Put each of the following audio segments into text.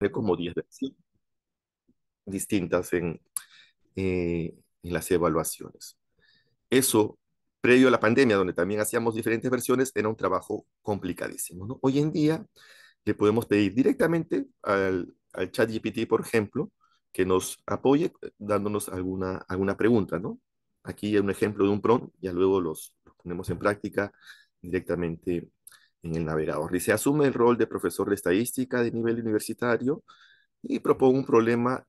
de como 10 versiones distintas en, eh, en las evaluaciones. Eso, previo a la pandemia, donde también hacíamos diferentes versiones, era un trabajo complicadísimo. Hoy en día le podemos pedir directamente al, al chat GPT, por ejemplo, que nos apoye eh, dándonos alguna, alguna pregunta. ¿no? Aquí hay un ejemplo de un prompt, ya luego los, los ponemos en práctica directamente en el navegador. se asume el rol de profesor de estadística de nivel universitario y propongo un problema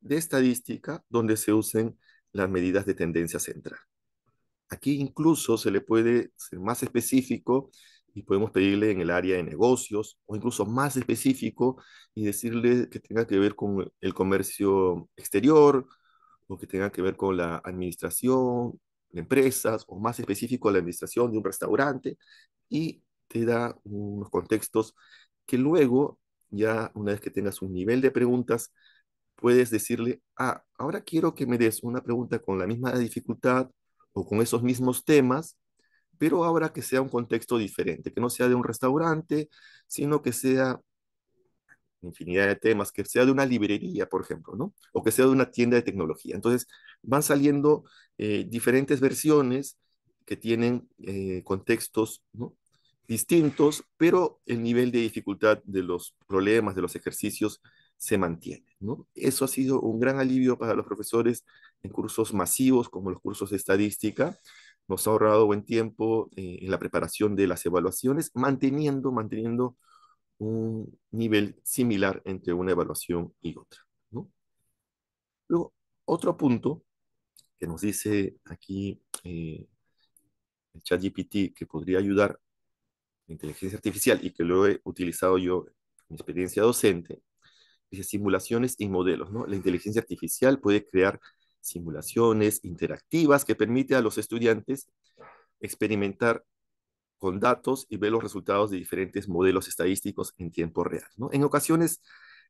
de estadística donde se usen las medidas de tendencia central. Aquí incluso se le puede ser más específico y podemos pedirle en el área de negocios o incluso más específico y decirle que tenga que ver con el comercio exterior o que tenga que ver con la administración de empresas o más específico la administración de un restaurante y te da unos contextos que luego, ya una vez que tengas un nivel de preguntas, puedes decirle, ah, ahora quiero que me des una pregunta con la misma dificultad o con esos mismos temas, pero ahora que sea un contexto diferente, que no sea de un restaurante, sino que sea infinidad de temas, que sea de una librería, por ejemplo, ¿no? O que sea de una tienda de tecnología. Entonces, van saliendo eh, diferentes versiones que tienen eh, contextos ¿no? distintos, pero el nivel de dificultad de los problemas, de los ejercicios, se mantiene. Eso ha sido un gran alivio para los profesores en cursos masivos como los cursos de estadística. Nos ha ahorrado buen tiempo eh, en la preparación de las evaluaciones, manteniendo, manteniendo un nivel similar entre una evaluación y otra. Luego, otro punto que nos dice aquí eh, el ChatGPT que podría ayudar inteligencia artificial y que lo he utilizado yo en mi experiencia docente, dice simulaciones y modelos, ¿no? La inteligencia artificial puede crear simulaciones interactivas que permite a los estudiantes experimentar con datos y ver los resultados de diferentes modelos estadísticos en tiempo real. ¿no? En ocasiones,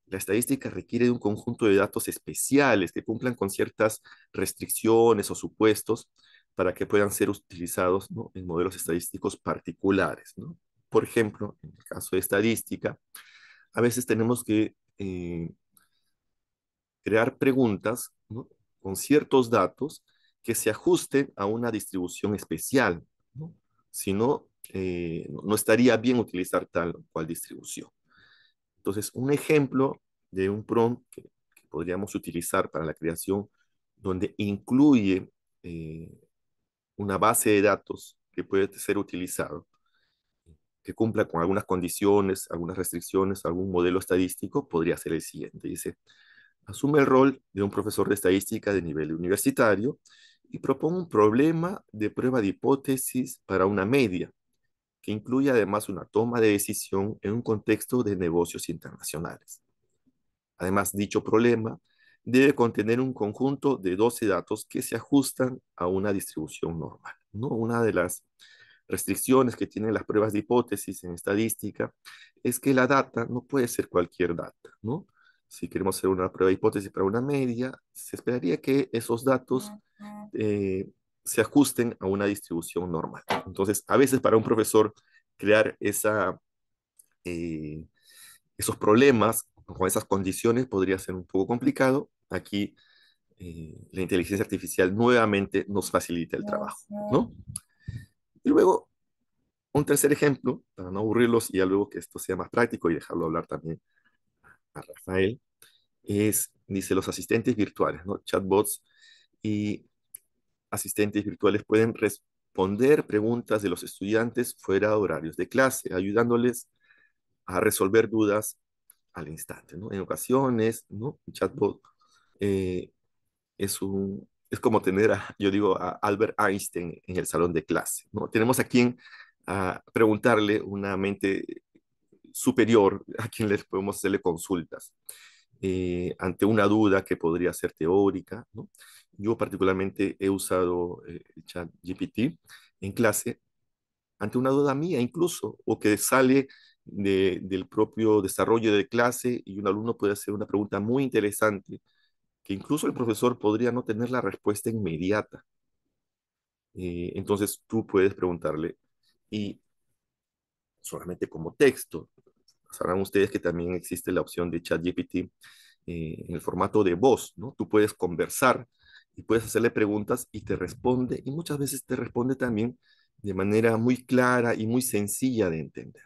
la estadística requiere de un conjunto de datos especiales que cumplan con ciertas restricciones o supuestos para que puedan ser utilizados en modelos estadísticos particulares por ejemplo, en el caso de estadística, a veces tenemos que eh, crear preguntas con ciertos datos que se ajusten a una distribución especial, si eh, no, no estaría bien utilizar tal o cual distribución. Entonces, un ejemplo de un prompt que, podríamos utilizar para la creación donde incluye eh, una base de datos que puede ser utilizado que cumpla con algunas condiciones, algunas restricciones, algún modelo estadístico, podría ser el siguiente. Dice, asume el rol de un profesor de estadística de nivel universitario y propone un problema de prueba de hipótesis para una media, que incluye además una toma de decisión en un contexto de negocios internacionales. Además, dicho problema debe contener un conjunto de 12 datos que se ajustan a una distribución normal. ¿no? Una de las restricciones que tienen las pruebas de hipótesis en estadística es que la data no puede ser cualquier data, ¿no? Si queremos hacer una prueba de hipótesis para una media, se esperaría que esos datos eh, se ajusten a una distribución normal. Entonces, a veces para un profesor crear esa, eh, esos problemas con esas condiciones podría ser un poco complicado. Aquí eh, la inteligencia artificial nuevamente nos facilita el trabajo, ¿no? Y luego, un tercer ejemplo, para no aburrirlos y ya luego que esto sea más práctico y dejarlo hablar también a Rafael, es, dice, los asistentes virtuales, ¿no? Chatbots y asistentes virtuales pueden responder preguntas de los estudiantes fuera de horarios de clase, ayudándoles a resolver dudas al instante, ¿no? En ocasiones, ¿no? Un chatbot eh, es un es como tener, a, yo digo, a Albert Einstein en el salón de clase. ¿no? Tenemos a quien a preguntarle una mente superior, a quien les podemos hacerle consultas eh, ante una duda que podría ser teórica. ¿no? Yo particularmente he usado eh, el chat GPT en clase ante una duda mía incluso, o que sale del propio desarrollo de clase y un alumno puede hacer una pregunta muy interesante que incluso el profesor podría no tener la respuesta inmediata. Eh, entonces tú puedes preguntarle y solamente como texto. Sabrán ustedes que también existe la opción de ChatGPT eh, en el formato de voz, ¿no? Tú puedes conversar y puedes hacerle preguntas y te responde y muchas veces te responde también de manera muy clara y muy sencilla de entender.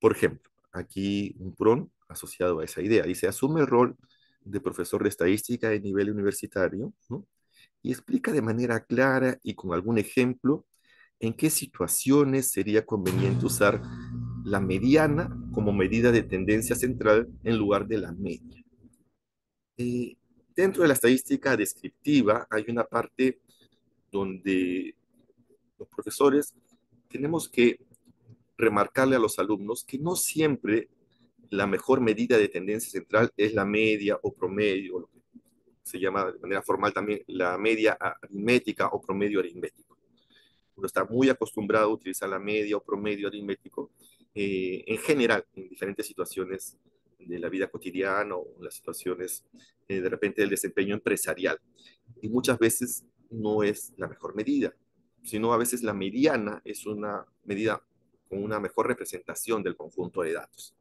Por ejemplo, aquí un PRON asociado a esa idea. Dice, asume el rol de profesor de estadística de nivel universitario, y explica de manera clara y con algún ejemplo en qué situaciones sería conveniente usar la mediana como medida de tendencia central en lugar de la media. Eh, dentro de la estadística descriptiva hay una parte donde los profesores tenemos que remarcarle a los alumnos que no siempre la mejor medida de tendencia central es la media o promedio, lo que se llama de manera formal también la media aritmética o promedio aritmético. Uno está muy acostumbrado a utilizar la media o promedio aritmético eh, en general en diferentes situaciones de la vida cotidiana o en las situaciones eh, de repente del desempeño empresarial. Y muchas veces no es la mejor medida, sino a veces la mediana es una medida con una mejor representación del conjunto de datos.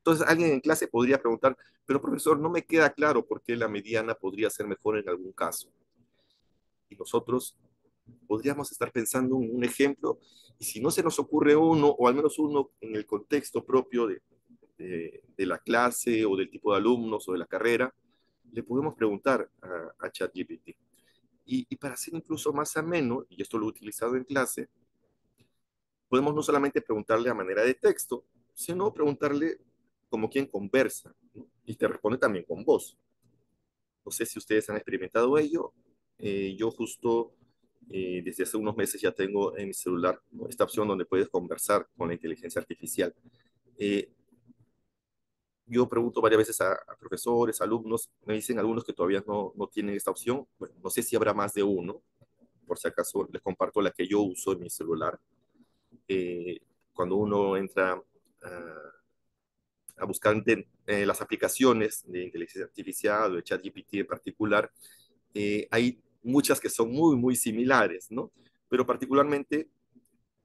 Entonces alguien en clase podría preguntar, pero profesor, no me queda claro por qué la mediana podría ser mejor en algún caso. Y nosotros podríamos estar pensando en un ejemplo y si no se nos ocurre uno, o al menos uno en el contexto propio de, la clase o del tipo de alumnos o de la carrera, le podemos preguntar a, ChatGPT. Y, y, para ser incluso más ameno, y esto lo he utilizado en clase, podemos no solamente preguntarle a manera de texto, sino preguntarle como quien conversa y te responde también con voz. No sé si ustedes han experimentado ello. Eh, yo justo eh, desde hace unos meses ya tengo en mi celular esta opción donde puedes conversar con la inteligencia artificial. Eh, yo pregunto varias veces a, profesores, alumnos, me dicen algunos que todavía no, no tienen esta opción. Bueno, no sé si habrá más de uno, por si acaso les comparto la que yo uso en mi celular. cuando uno entra... a a buscar eh, las aplicaciones de inteligencia artificial o de GPT en particular, eh, hay muchas que son muy, muy similares, ¿no? Pero particularmente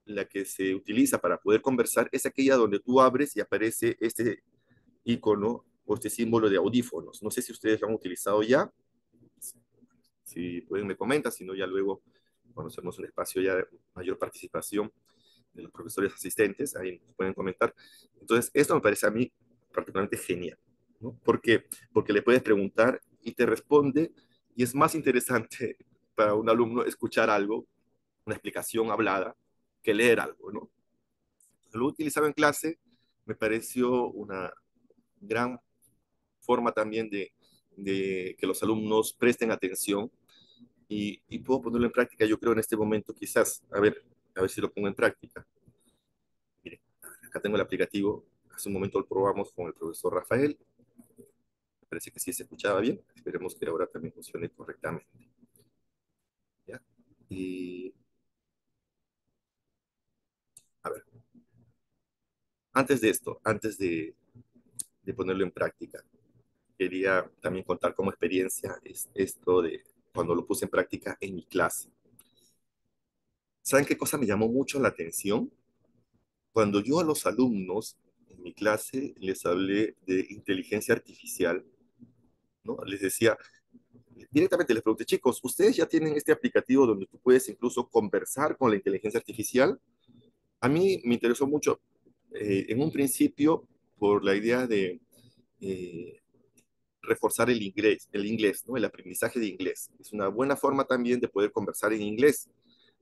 la que se utiliza para poder conversar es aquella donde tú abres y aparece este icono o este símbolo de audífonos. No sé si ustedes lo han utilizado ya. Si pueden, me comentan, si no, ya luego conocemos un espacio ya de mayor participación de los profesores asistentes, ahí pueden comentar. Entonces, esto me parece a mí prácticamente genial, ¿no? Porque, porque le puedes preguntar y te responde y es más interesante para un alumno escuchar algo, una explicación hablada, que leer algo, ¿no? Lo utilizado en clase, me pareció una gran forma también de, de que los alumnos presten atención y, puedo ponerlo en práctica, yo creo, en este momento quizás. A ver, a ver si lo pongo en práctica. Mire, acá tengo el aplicativo Hace un momento lo probamos con el profesor Rafael. Parece que sí se escuchaba bien. Esperemos que ahora también funcione correctamente. ¿Ya? Y... A ver. Antes de esto, antes de, de ponerlo en práctica, quería también contar como experiencia es esto de cuando lo puse en práctica en mi clase. ¿Saben qué cosa me llamó mucho la atención? Cuando yo a los alumnos mi clase les hablé de inteligencia artificial, ¿no? Les decía, directamente les pregunté, chicos, ¿ustedes ya tienen este aplicativo donde tú puedes incluso conversar con la inteligencia artificial? A mí me interesó mucho, eh, en un principio, por la idea de eh, reforzar el inglés, el inglés, ¿no? El aprendizaje de inglés. Es una buena forma también de poder conversar en inglés.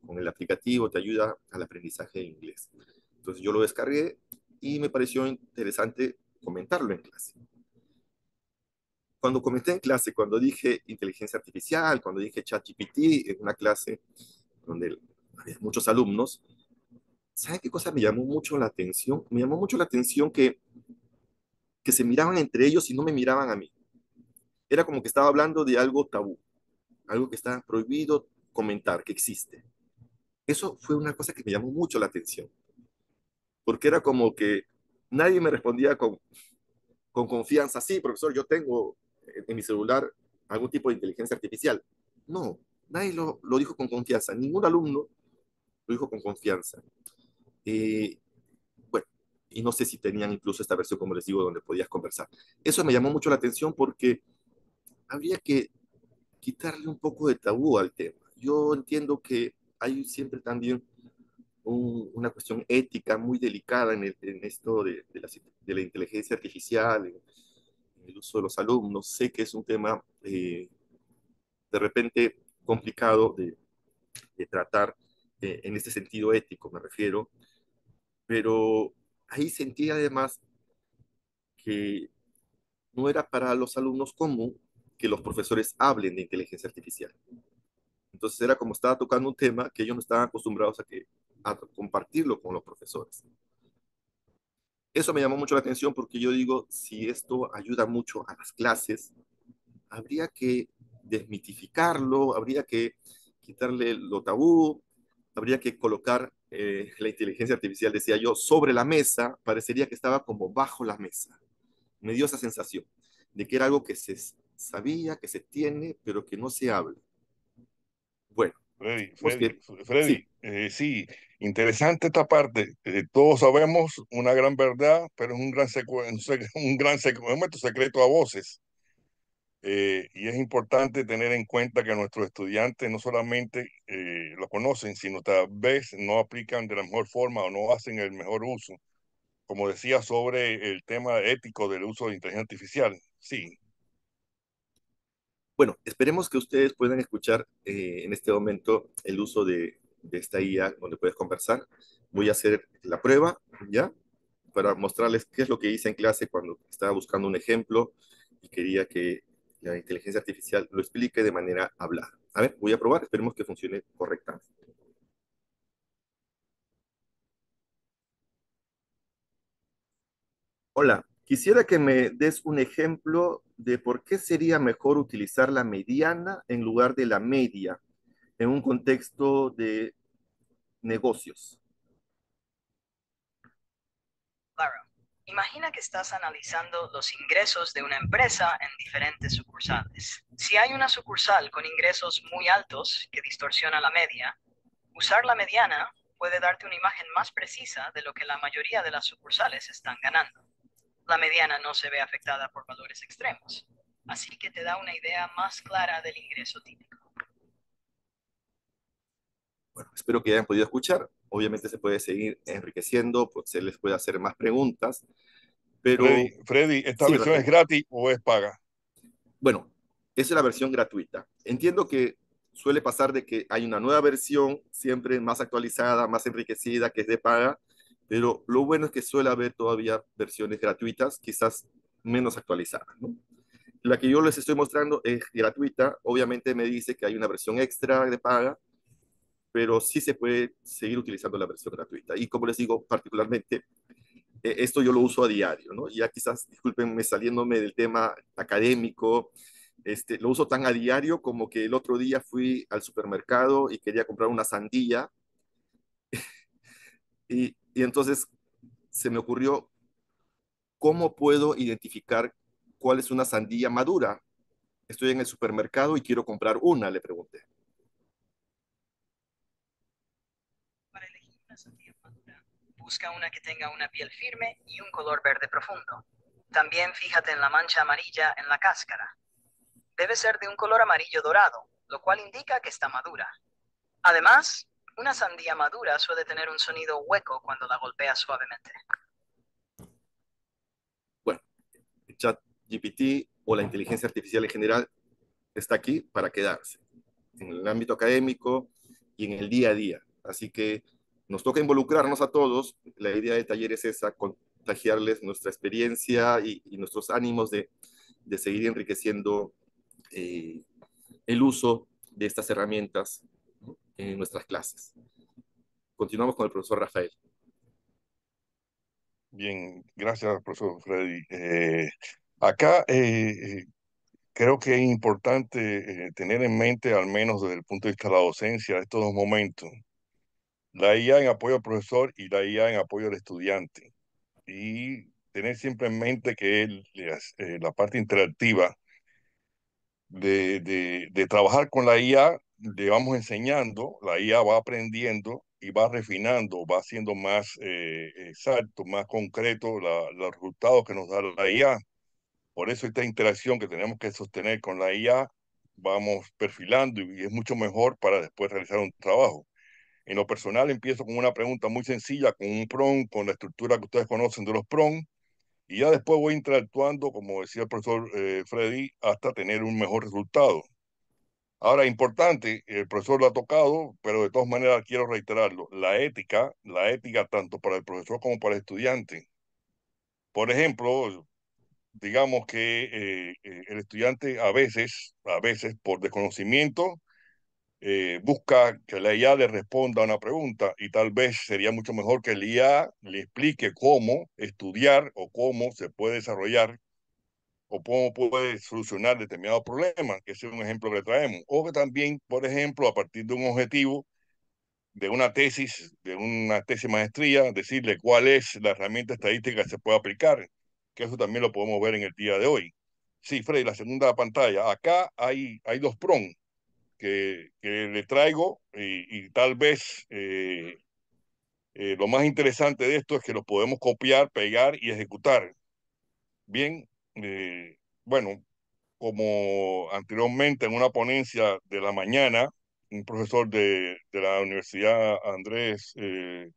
Con el aplicativo te ayuda al aprendizaje de inglés. Entonces yo lo descargué y me pareció interesante comentarlo en clase. Cuando comenté en clase, cuando dije inteligencia artificial, cuando dije ChatGPT en una clase donde había muchos alumnos, ¿saben qué cosa me llamó mucho la atención? Me llamó mucho la atención que, que se miraban entre ellos y no me miraban a mí. Era como que estaba hablando de algo tabú, algo que está prohibido comentar, que existe. Eso fue una cosa que me llamó mucho la atención porque era como que nadie me respondía con, con confianza, sí, profesor, yo tengo en mi celular algún tipo de inteligencia artificial. No, nadie lo, lo dijo con confianza, ningún alumno lo dijo con confianza. Eh, bueno, y no sé si tenían incluso esta versión, como les digo, donde podías conversar. Eso me llamó mucho la atención porque habría que quitarle un poco de tabú al tema. Yo entiendo que hay siempre también una cuestión ética muy delicada en, esto de, la, inteligencia artificial, en, el uso de los alumnos. Sé que es un tema eh, de repente complicado de, tratar eh, en este sentido ético, me refiero, pero ahí sentí además que no era para los alumnos común que los profesores hablen de inteligencia artificial. Entonces era como estaba tocando un tema que ellos no estaban acostumbrados a que a compartirlo con los profesores. Eso me llamó mucho la atención porque yo digo, si esto ayuda mucho a las clases, habría que desmitificarlo, habría que quitarle lo tabú, habría que colocar eh, la inteligencia artificial, decía yo, sobre la mesa, parecería que estaba como bajo la mesa. Me dio esa sensación de que era algo que se sabía, que se tiene, pero que no se habla. Bueno, Freddy, pues eh, sí. interesante esta parte. Eh, todos sabemos una gran verdad, pero es un gran, un gran secreto a voces. Eh, y es importante tener en cuenta que nuestros estudiantes no solamente lo conocen, sino tal vez no aplican de la mejor forma o no hacen el mejor uso. Como decía sobre el tema ético del uso de inteligencia artificial, sí, bueno, esperemos que ustedes puedan escuchar eh, en este momento el uso de, de esta IA donde puedes conversar. Voy a hacer la prueba, ¿ya? Para mostrarles qué es lo que hice en clase cuando estaba buscando un ejemplo y quería que la inteligencia artificial lo explique de manera hablada. A ver, voy a probar, esperemos que funcione correctamente. Hola, Quisiera que me des un ejemplo de por qué sería mejor utilizar la mediana en lugar de la media en un contexto de negocios. Claro. Imagina que estás analizando los ingresos de una empresa en diferentes sucursales. Si hay una sucursal con ingresos muy altos que distorsiona la media, usar la mediana puede darte una imagen más precisa de lo que la mayoría de las sucursales están ganando la mediana no se ve afectada por valores extremos, así que te da una idea más clara del ingreso típico. Bueno, espero que hayan podido escuchar. Obviamente se puede seguir enriqueciendo, pues se les puede hacer más preguntas, pero... Freddy, ¿esta versión es gratis o es paga? Bueno, esa es la versión gratuita. Entiendo que suele pasar de que hay una nueva versión, siempre más actualizada, más enriquecida, que es de paga, pero lo bueno es que suele haber todavía versiones gratuitas, quizás menos actualizadas. La que yo les estoy mostrando es gratuita, obviamente me dice que hay una versión extra de paga, pero sí se puede seguir utilizando la versión gratuita. Y como les digo, particularmente, e, esto yo lo uso a diario, Ya quizás, discúlpenme saliéndome del tema académico, este, lo uso tan a diario como que el otro día fui al supermercado y quería comprar una sandía. y y entonces se me ocurrió, ¿cómo puedo identificar cuál es una sandía madura? Estoy en el supermercado y quiero comprar una, le pregunté. Para elegir una sandía madura, busca una que tenga una piel firme y un color verde profundo. También fíjate en la mancha amarilla en la cáscara. Debe ser de un color amarillo dorado, lo cual indica que está madura. Además, una sandía madura suele tener un sonido hueco cuando la golpea suavemente. Bueno, ChatGPT o la inteligencia artificial en general está aquí para quedarse, en el ámbito académico y en el día a día. Así que nos toca involucrarnos a todos. La idea de taller es esa, contagiarles nuestra experiencia y, nuestros ánimos de, de seguir enriqueciendo eh, el uso de estas herramientas en nuestras clases. Continuamos con el profesor Rafael. Bien, gracias, profesor Freddy. Eh, acá eh, creo que es importante eh, tener en mente, al menos desde el punto de vista de la docencia, estos dos momentos. La IA en apoyo al profesor y la IA en apoyo al estudiante. Y tener siempre en mente que la parte interactiva de, de, de, trabajar con la IA le vamos enseñando, la IA va aprendiendo y va refinando, va haciendo más eh, exacto, más concreto los resultados que nos da la IA. Por eso esta interacción que tenemos que sostener con la IA, vamos perfilando y es mucho mejor para después realizar un trabajo. En lo personal empiezo con una pregunta muy sencilla, con un PROM, con la estructura que ustedes conocen de los PROM, y ya después voy interactuando, como decía el profesor eh, Freddy, hasta tener un mejor resultado. Ahora, importante, el profesor lo ha tocado, pero de todas maneras quiero reiterarlo, la ética, la ética tanto para el profesor como para el estudiante. Por ejemplo, digamos que eh, eh, el estudiante a veces, a veces por desconocimiento, eh, busca que la IA le responda a una pregunta y tal vez sería mucho mejor que la IA le explique cómo estudiar o cómo se puede desarrollar o cómo puede solucionar determinados problemas, que es un ejemplo que traemos. O que también, por ejemplo, a partir de un objetivo, de una tesis, de una tesis maestría, decirle cuál es la herramienta estadística que se puede aplicar, que eso también lo podemos ver en el día de hoy. Sí, Freddy, la segunda pantalla. Acá hay, hay dos prongs que, que le traigo y, tal vez eh, eh, lo más interesante de esto es que lo podemos copiar, pegar y ejecutar. Bien, eh, bueno, como anteriormente en una ponencia de la mañana, un profesor de, de la Universidad Andrés eh,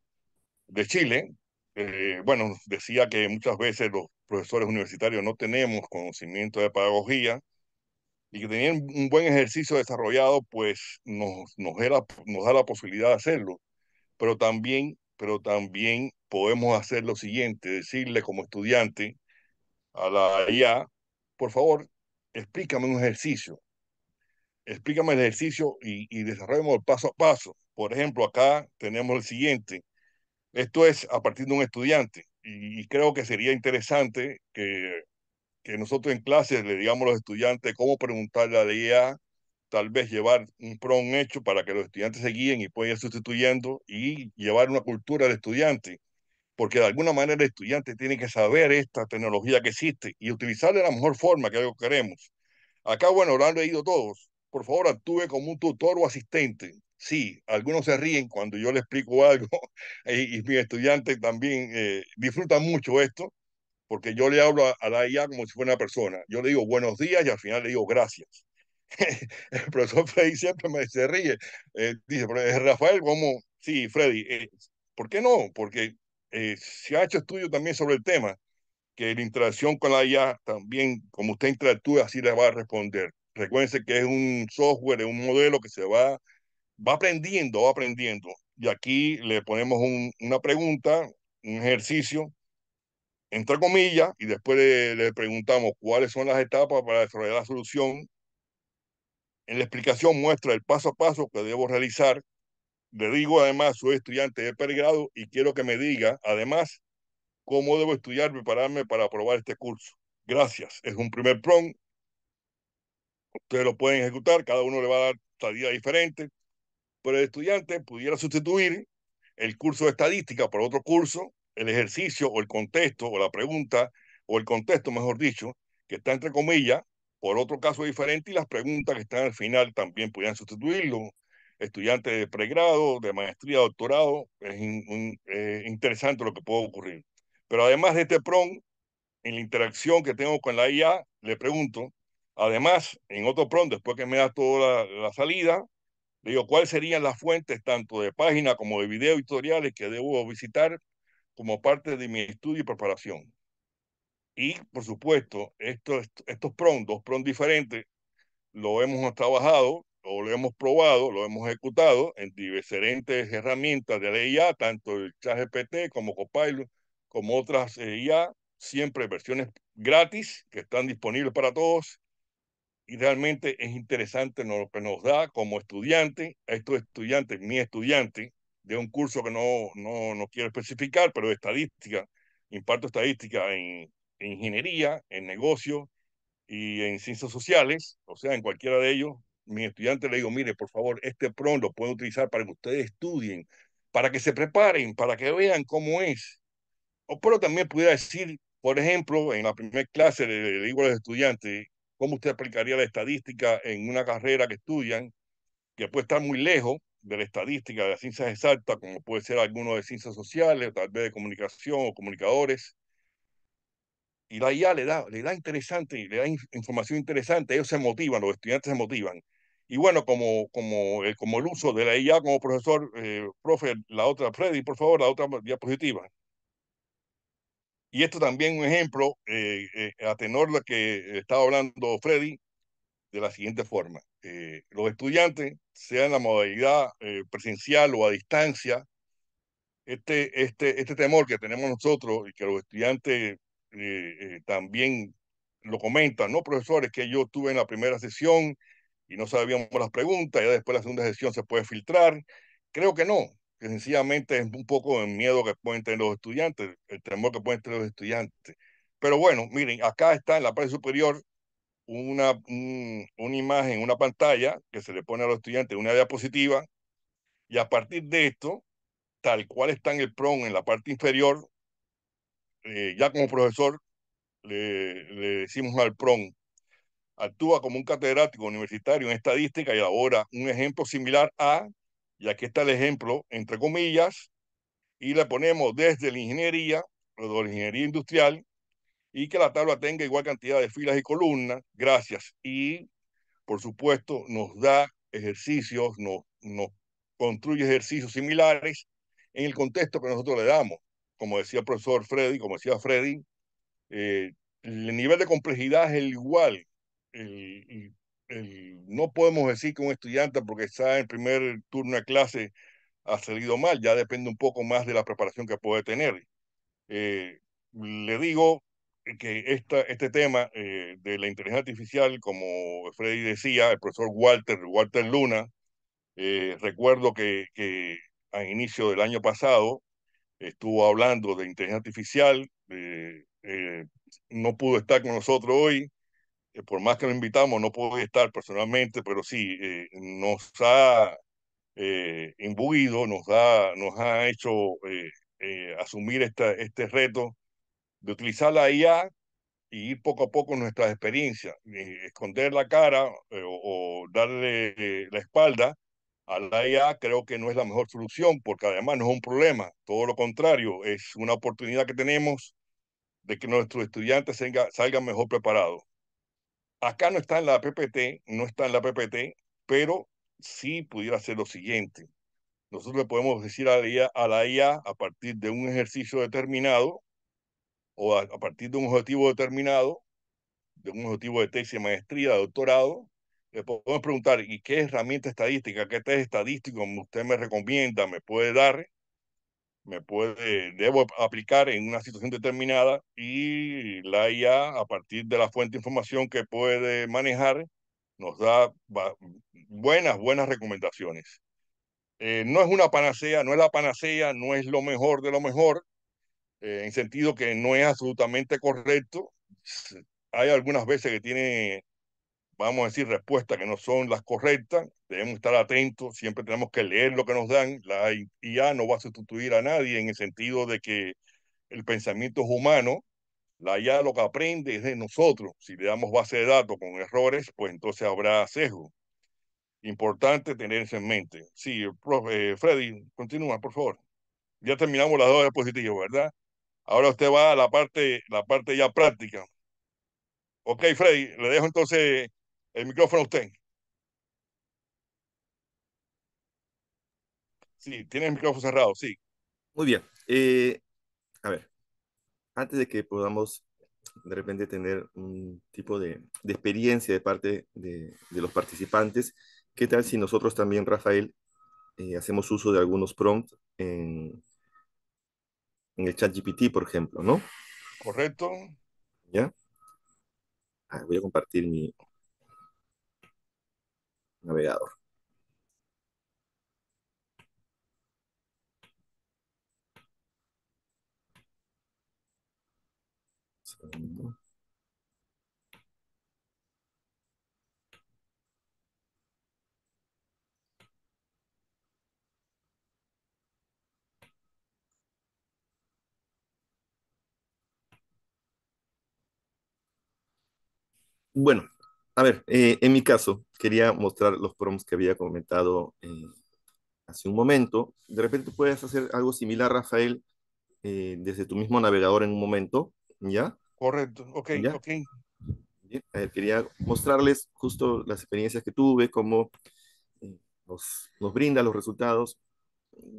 de Chile, eh, bueno, decía que muchas veces los profesores universitarios no tenemos conocimiento de pedagogía y que tenían un buen ejercicio desarrollado, pues nos, nos, nos da la posibilidad de hacerlo. Pero también, pero también podemos hacer lo siguiente, decirle como estudiante, a la IA, por favor, explícame un ejercicio. Explícame el ejercicio y, y desarrollemos paso a paso. Por ejemplo, acá tenemos el siguiente. Esto es a partir de un estudiante y, creo que sería interesante que, nosotros en clases le digamos a los estudiantes cómo preguntarle a la IA, tal vez llevar un prom hecho para que los estudiantes se guíen y puedan ir sustituyendo y llevar una cultura al estudiante porque de alguna manera el estudiante tiene que saber esta tecnología que existe y utilizarla de la mejor forma que queremos. Acá, bueno, lo han leído todos. Por favor, actúe como un tutor o asistente. Sí, algunos se ríen cuando yo le explico algo y, mi mis estudiantes también disfruta eh, disfrutan mucho esto, porque yo le hablo a, la IA como si fuera una persona. Yo le digo buenos días y al final le digo gracias. el profesor Freddy siempre me se ríe. Eh, dice, eh, Rafael, ¿cómo? Sí, Freddy, eh, ¿por qué no? Porque eh, se ha hecho estudio también sobre el tema, que la interacción con la IA también, como usted interactúa, así le va a responder. Recuérdense que es un software, es un modelo que se va, va aprendiendo, va aprendiendo. Y aquí le ponemos una pregunta, un ejercicio, entre comillas, y después le, le, preguntamos cuáles son las etapas para desarrollar la solución. En la explicación muestra el paso a paso que debo realizar le digo además, soy estudiante de peregrado y quiero que me diga además cómo debo estudiar, prepararme para aprobar este curso. Gracias. Es un primer prong. Ustedes lo pueden ejecutar, cada uno le va a dar salida diferente, pero el estudiante pudiera sustituir el curso de estadística por otro curso, el ejercicio o el contexto o la pregunta o el contexto, mejor dicho, que está entre comillas, por otro caso diferente y las preguntas que están al final también pudieran sustituirlo estudiante de pregrado, de maestría, doctorado. Es eh, interesante lo que puede ocurrir. Pero además de este PROM, en la interacción que tengo con la IA, le pregunto, además, en otro PROM, después que me da toda la, salida, le digo, ¿cuáles serían las fuentes tanto de página como de video y tutoriales que debo visitar como parte de mi estudio y preparación? Y, por supuesto, estos, estos PROM, dos PROM diferentes, lo hemos trabajado lo hemos probado, lo hemos ejecutado en diferentes herramientas de la IA, tanto el ChatGPT como Copilot, como otras eh, IA, siempre versiones gratis que están disponibles para todos. Y realmente es interesante lo que nos da como estudiante, estos estudiantes, mi estudiante, de un curso que no, no, no quiero especificar, pero de estadística, imparto estadística en, en ingeniería, en negocio y en ciencias sociales, o sea, en cualquiera de ellos, mi estudiante le digo, mire, por favor, este PROM lo pueden utilizar para que ustedes estudien, para que se preparen, para que vean cómo es. O pero también pudiera decir, por ejemplo, en la primera clase de le digo a los estudiantes cómo usted aplicaría la estadística en una carrera que estudian, que puede estar muy lejos de la estadística, de las ciencias exactas, como puede ser alguno de ciencias sociales, tal vez de comunicación o comunicadores y la ya le da, le da interesante, le da información interesante, ellos se motivan, los estudiantes se motivan. Y bueno, como, como, eh, como el uso de la IA como profesor, eh, profe, la otra, Freddy, por favor, la otra diapositiva. Y esto también un ejemplo eh, a tenor de lo que estaba hablando Freddy, de la siguiente forma. los estudiantes, sea en la modalidad presencial o a distancia, este, este, este temor que tenemos nosotros y que los estudiantes también lo comentan, ¿no, profesores? Que yo estuve en la primera sesión, y no sabíamos las preguntas, ya después la segunda sesión se puede filtrar. Creo que no, que sencillamente es un poco el miedo que pueden tener los estudiantes, el temor que pueden tener los estudiantes. Pero bueno, miren, acá está en la parte superior una, una imagen, una pantalla que se le pone a los estudiantes, una diapositiva, y a partir de esto, tal cual está en el PROM en la parte inferior, eh, ya como profesor le, le decimos al pron actúa como un catedrático universitario en estadística y elabora un ejemplo similar a, ya que está el ejemplo, entre comillas, y le ponemos desde la ingeniería, desde la ingeniería industrial, y que la tabla tenga igual cantidad de filas y columnas, gracias. Y, por supuesto, nos da ejercicios, nos, construye ejercicios similares en el contexto que nosotros le damos. Como decía el profesor Freddy, como decía Freddy, eh, el nivel de complejidad es el igual no podemos decir que un estudiante, porque está en primer turno de clase, ha salido mal, ya depende un poco más de la preparación que puede tener. Eh, le digo que esta, este tema eh, de la inteligencia artificial, como Freddy decía, el profesor Walter, Walter Luna, eh, recuerdo que, que a inicio del año pasado estuvo hablando de inteligencia artificial, no pudo estar con nosotros hoy, eh, por más que lo invitamos, no puede estar personalmente, pero sí, eh, nos ha eh, imbuido, nos ha, nos ha hecho asumir esta, este reto de utilizar la IA y ir poco a poco nuestras experiencias, esconder la cara o, o, darle la espalda a la IA creo que no es la mejor solución, porque además no es un problema, todo lo contrario, es una oportunidad que tenemos de que nuestros estudiantes salgan mejor preparados. Acá no está en la PPT, no está en la PPT, pero sí pudiera ser lo siguiente. Nosotros le podemos decir a la IA a, la a partir de un ejercicio determinado o a, partir de un objetivo determinado, de un objetivo de tesis maestría, doctorado, le podemos preguntar, ¿y qué herramienta estadística, qué test estadístico usted me recomienda, me puede dar me puede, debo aplicar en una situación determinada y la IA, a partir de la fuente de información que puede manejar, nos da buenas, buenas recomendaciones. Eh, no es una panacea, no es la panacea, no es lo mejor de lo mejor, eh, en sentido que no es absolutamente correcto. Hay algunas veces que tiene vamos a decir, respuestas que no son las correctas. Debemos estar atentos, siempre tenemos que leer lo que nos dan. La IA no va a sustituir a nadie en el sentido de que el pensamiento es humano. La IA lo que aprende es de nosotros. Si le damos base de datos con errores, pues entonces habrá sesgo. Importante tener eso en mente. Sí, eh, Freddy, continúa, por favor. Ya terminamos las dos diapositivas, ¿verdad? Ahora usted va a la parte, la parte ya práctica. Ok, Freddy, le dejo entonces el micrófono a usted. Sí, tiene el micrófono cerrado, sí. Muy bien. Eh, a ver, antes de que podamos de repente tener un tipo de, experiencia de parte de, los participantes, ¿qué tal si nosotros también, Rafael, eh, hacemos uso de algunos prompts en, el chat GPT, por ejemplo, ¿no? Correcto. ¿Ya? Ah, voy a compartir mi, navegador. Bueno, a ver, eh, en mi caso, quería mostrar los prompts que había comentado eh, hace un momento. De repente puedes hacer algo similar, Rafael, eh, desde tu mismo navegador en un momento, ¿ya? Correcto, ok, ok. quería mostrarles justo las experiencias que tuve, cómo eh, nos, brinda los resultados.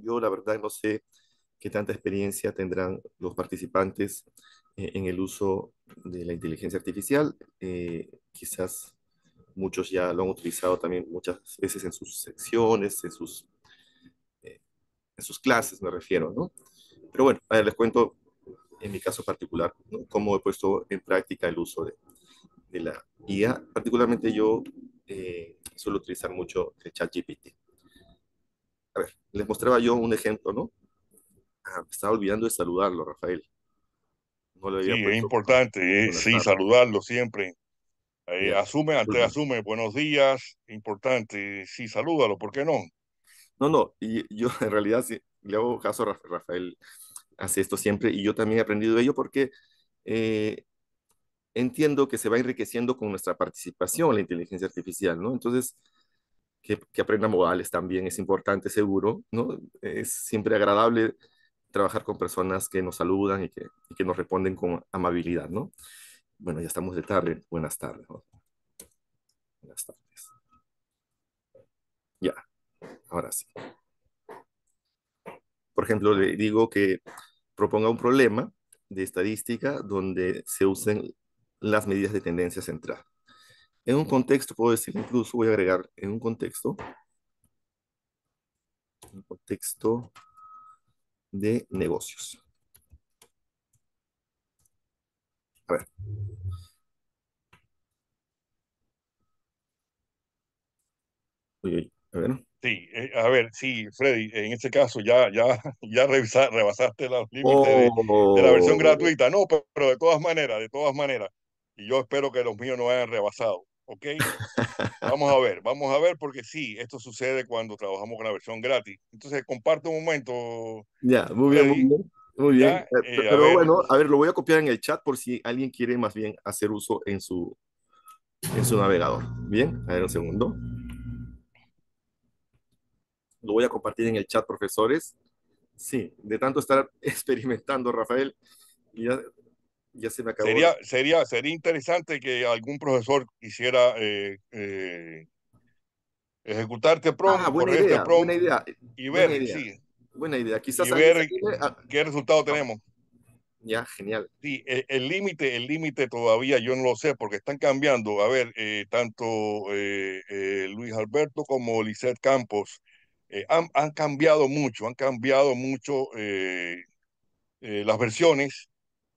Yo la verdad no sé qué tanta experiencia tendrán los participantes eh, en el uso de la inteligencia artificial. Eh, quizás muchos ya lo han utilizado también muchas veces en sus secciones, en sus, eh, en sus clases, me refiero, ¿no? Pero bueno, a ver, les cuento en mi caso particular ¿no? cómo he puesto en práctica el uso de, la IA. Particularmente yo eh, suelo utilizar mucho el ChatGPT. A ver, les mostraba yo un ejemplo, ¿no? Ah, me estaba olvidando de saludarlo, Rafael. No lo había sí, es importante, eh, sí, saludarlo siempre. Eh, asume, antes asume, buenos días, importante, sí, salúdalo, ¿por qué no? No, no, y yo en realidad le hago caso a Rafael, hace esto siempre, y yo también he aprendido de ello porque eh, entiendo que se va enriqueciendo con nuestra participación la inteligencia artificial, ¿no? Entonces, que, que aprenda modales también es importante, seguro, ¿no? Es siempre agradable trabajar con personas que nos saludan y que, y que nos responden con amabilidad, ¿no? Bueno, ya estamos de tarde. Buenas tardes. Buenas tardes. Ya, ahora sí. Por ejemplo, le digo que proponga un problema de estadística donde se usen las medidas de tendencia central. En un contexto, puedo decir, incluso voy a agregar en un contexto, un contexto de negocios. Pues. A ver. a ver. Sí, eh, a ver, sí, Freddy, en este caso ya, ya, ya rebasaste los límites de, la versión oh. gratuita. No, pero, de todas maneras, de todas maneras. Y yo espero que los míos no hayan rebasado. ¿Ok? vamos a ver, vamos a ver, porque sí, esto sucede cuando trabajamos con la versión gratis. Entonces, comparte un momento. Ya, muy bien, muy bien. Muy bien. Eh, eh, pero bueno, a ver, lo voy a copiar en el chat por si alguien quiere más bien hacer uso en su, en su navegador. Bien, a ver un segundo. Lo voy a compartir en el chat, profesores. Sí, de tanto estar experimentando, Rafael, ya, se me acabó. Sería, sería, sería interesante que algún profesor quisiera eh, ejecutarte este pronto, ah, buena, este idea, buena y ver, si... Buena idea. Quizás. ver ah, qué resultado tenemos. Ya, genial. Sí, el límite, el límite todavía yo no lo sé porque están cambiando. A ver, eh, tanto eh, eh, Luis Alberto como Lizeth Campos han, han, cambiado mucho, han cambiado mucho las versiones.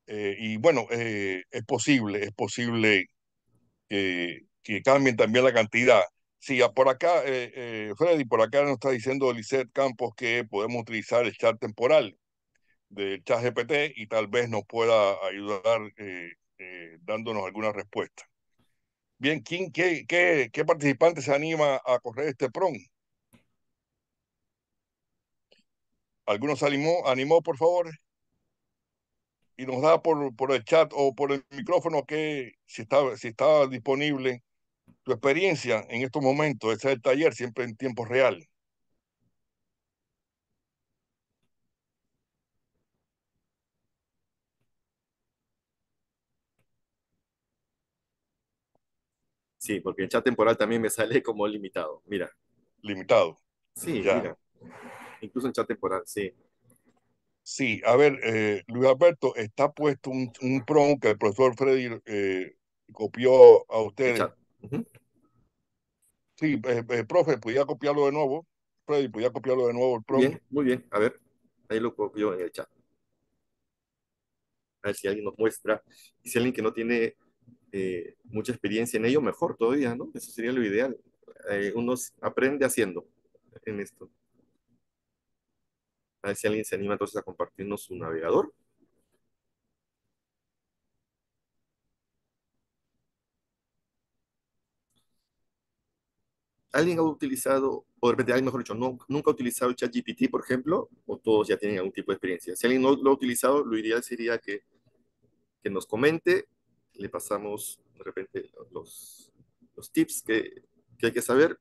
y bueno, es posible, es posible que cambien también la cantidad. Sí, ah, por acá, eh, eh, Freddy, por acá nos está diciendo Lizeth Campos que podemos utilizar el chat temporal del chat GPT y tal vez nos pueda ayudar eh, dándonos alguna respuesta. Bien, ¿quién, qué, qué, participante se anima a correr este PROM? ¿Alguno se animó, por favor? Y nos da por, el chat o por el micrófono que si está, si está disponible tu experiencia en estos momentos, ese es el taller, siempre en tiempo real. Sí, porque el chat temporal también me sale como limitado, mira. Limitado. Sí, ya. mira. Incluso en chat temporal, sí. Sí, a ver, eh, Luis Alberto, está puesto un, un que el profesor Freddy eh, copió a ustedes Sí, eh, eh, profe, podía copiarlo de nuevo. Freddy, podía copiarlo de nuevo el profe. muy bien, a ver, ahí lo copio en el chat. A ver si alguien nos muestra. Y si alguien que no tiene eh, mucha experiencia en ello, mejor todavía, ¿no? Eso sería lo ideal. uno aprende haciendo en esto. A ver si alguien se anima entonces a compartirnos su navegador. alguien ha utilizado, o de repente alguien, mejor dicho, nunca ha utilizado el chat GPT, por ejemplo, o todos ya tienen algún tipo de experiencia. Si alguien no lo ha utilizado, lo ideal sería que, nos comente, le pasamos de repente los, tips que, hay que saber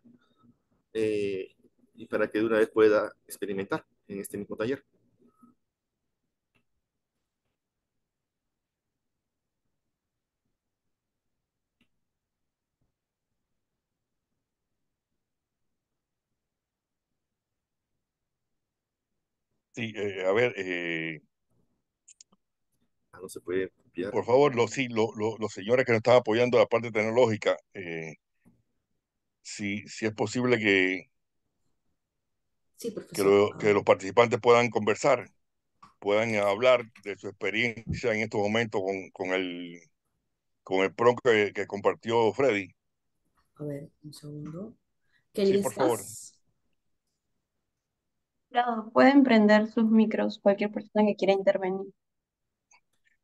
eh, y para que de una vez pueda experimentar en este mismo taller. Eh, a ver. Eh, ah, por favor, los, sí, los, señores que nos están apoyando la parte tecnológica, eh, si, es posible que, que, los participantes puedan conversar, puedan hablar de su experiencia en estos momentos con, con el con el que, compartió Freddy. A ver, un segundo. sí, por favor. Claro, pueden prender sus micros cualquier persona que quiera intervenir.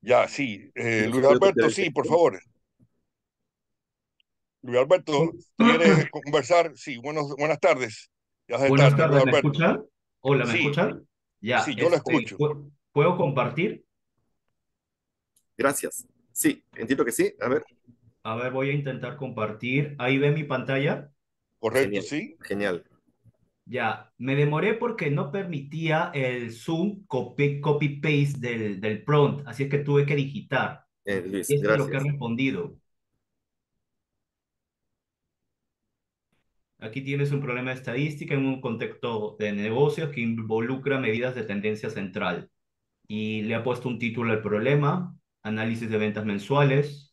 Ya, sí. Eh, Luis Alberto, sí, por favor. Luis Alberto, ¿quieres conversar? Sí, buenos, buenas tardes. ¿me escuchan? Hola, ¿me sí. escuchan? Ya, sí, yo la este, escucho. ¿Puedo compartir? Gracias. Sí, entiendo que sí. A ver. A ver, voy a intentar compartir. Ahí ve mi pantalla. Correcto, sí. Genial. Ya, me demoré porque no permitía el zoom copy-paste del, del prompt, así es que tuve que digitar. Eh, y es lo que ha respondido. Aquí tienes un problema de estadística en un contexto de negocios que involucra medidas de tendencia central. Y le ha puesto un título al problema, análisis de ventas mensuales,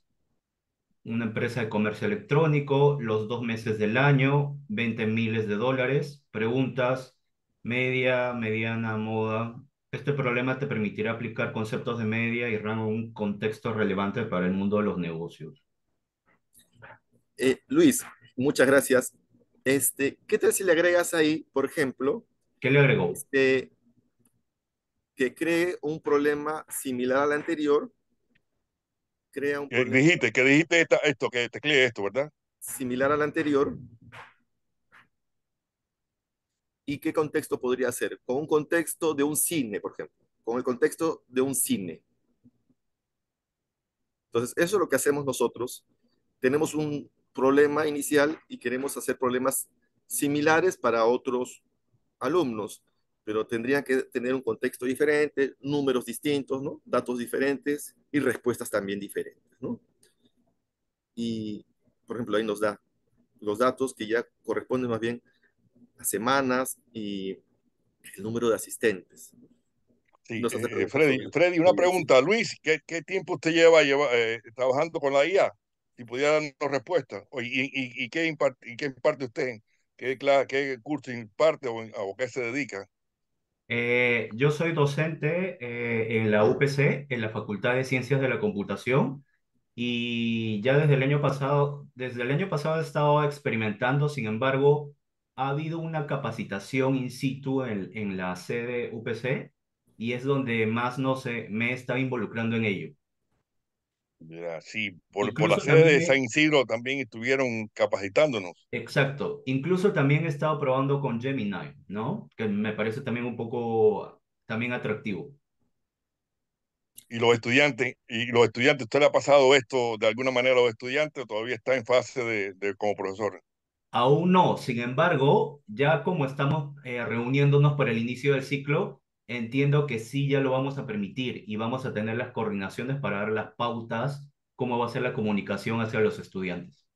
una empresa de comercio electrónico, los dos meses del año, 20 miles de dólares, preguntas, media, mediana, moda. Este problema te permitirá aplicar conceptos de media y rango en un contexto relevante para el mundo de los negocios. Eh, Luis, muchas gracias. Este, ¿Qué tal si le agregas ahí, por ejemplo? ¿Qué le agregó? Este, que cree un problema similar al anterior, crea un Dijiste, que dijiste esto, que teclee esto, ¿verdad? Similar al anterior. ¿Y qué contexto podría ser? Con un contexto de un cine, por ejemplo. Con el contexto de un cine. Entonces, eso es lo que hacemos nosotros. Tenemos un problema inicial y queremos hacer problemas similares para otros alumnos pero tendrían que tener un contexto diferente, números distintos, ¿no? datos diferentes y respuestas también diferentes. Y, por ejemplo, ahí nos da los datos que ya corresponden más bien a semanas y el número de asistentes. Sí, eh, Freddy, Freddy, una pregunta. Luis, ¿qué, tiempo usted lleva, eh, trabajando con la IA? Si pudiera darnos respuesta. ¿Y, y, qué, imparte, qué usted? ¿Qué, qué curso imparte o, a qué se dedica? Eh, yo soy docente eh, en la UPC, en la Facultad de Ciencias de la Computación, y ya desde el año pasado, desde el año pasado he estado experimentando, sin embargo, ha habido una capacitación in situ en, la sede UPC y es donde más no sé, me he estado involucrando en ello sí, por, por la sede de San Isidro también estuvieron capacitándonos. Exacto. Incluso también he estado probando con Gemini, ¿no? Que me parece también un poco también atractivo. Y los estudiantes, y los estudiantes, ¿usted le ha pasado esto de alguna manera a los estudiantes o todavía está en fase de, de como profesor? Aún no, sin embargo, ya como estamos eh, reuniéndonos para el inicio del ciclo, entiendo que sí ya lo vamos a permitir y vamos a tener las coordinaciones para dar las pautas, cómo va a ser la comunicación hacia los estudiantes.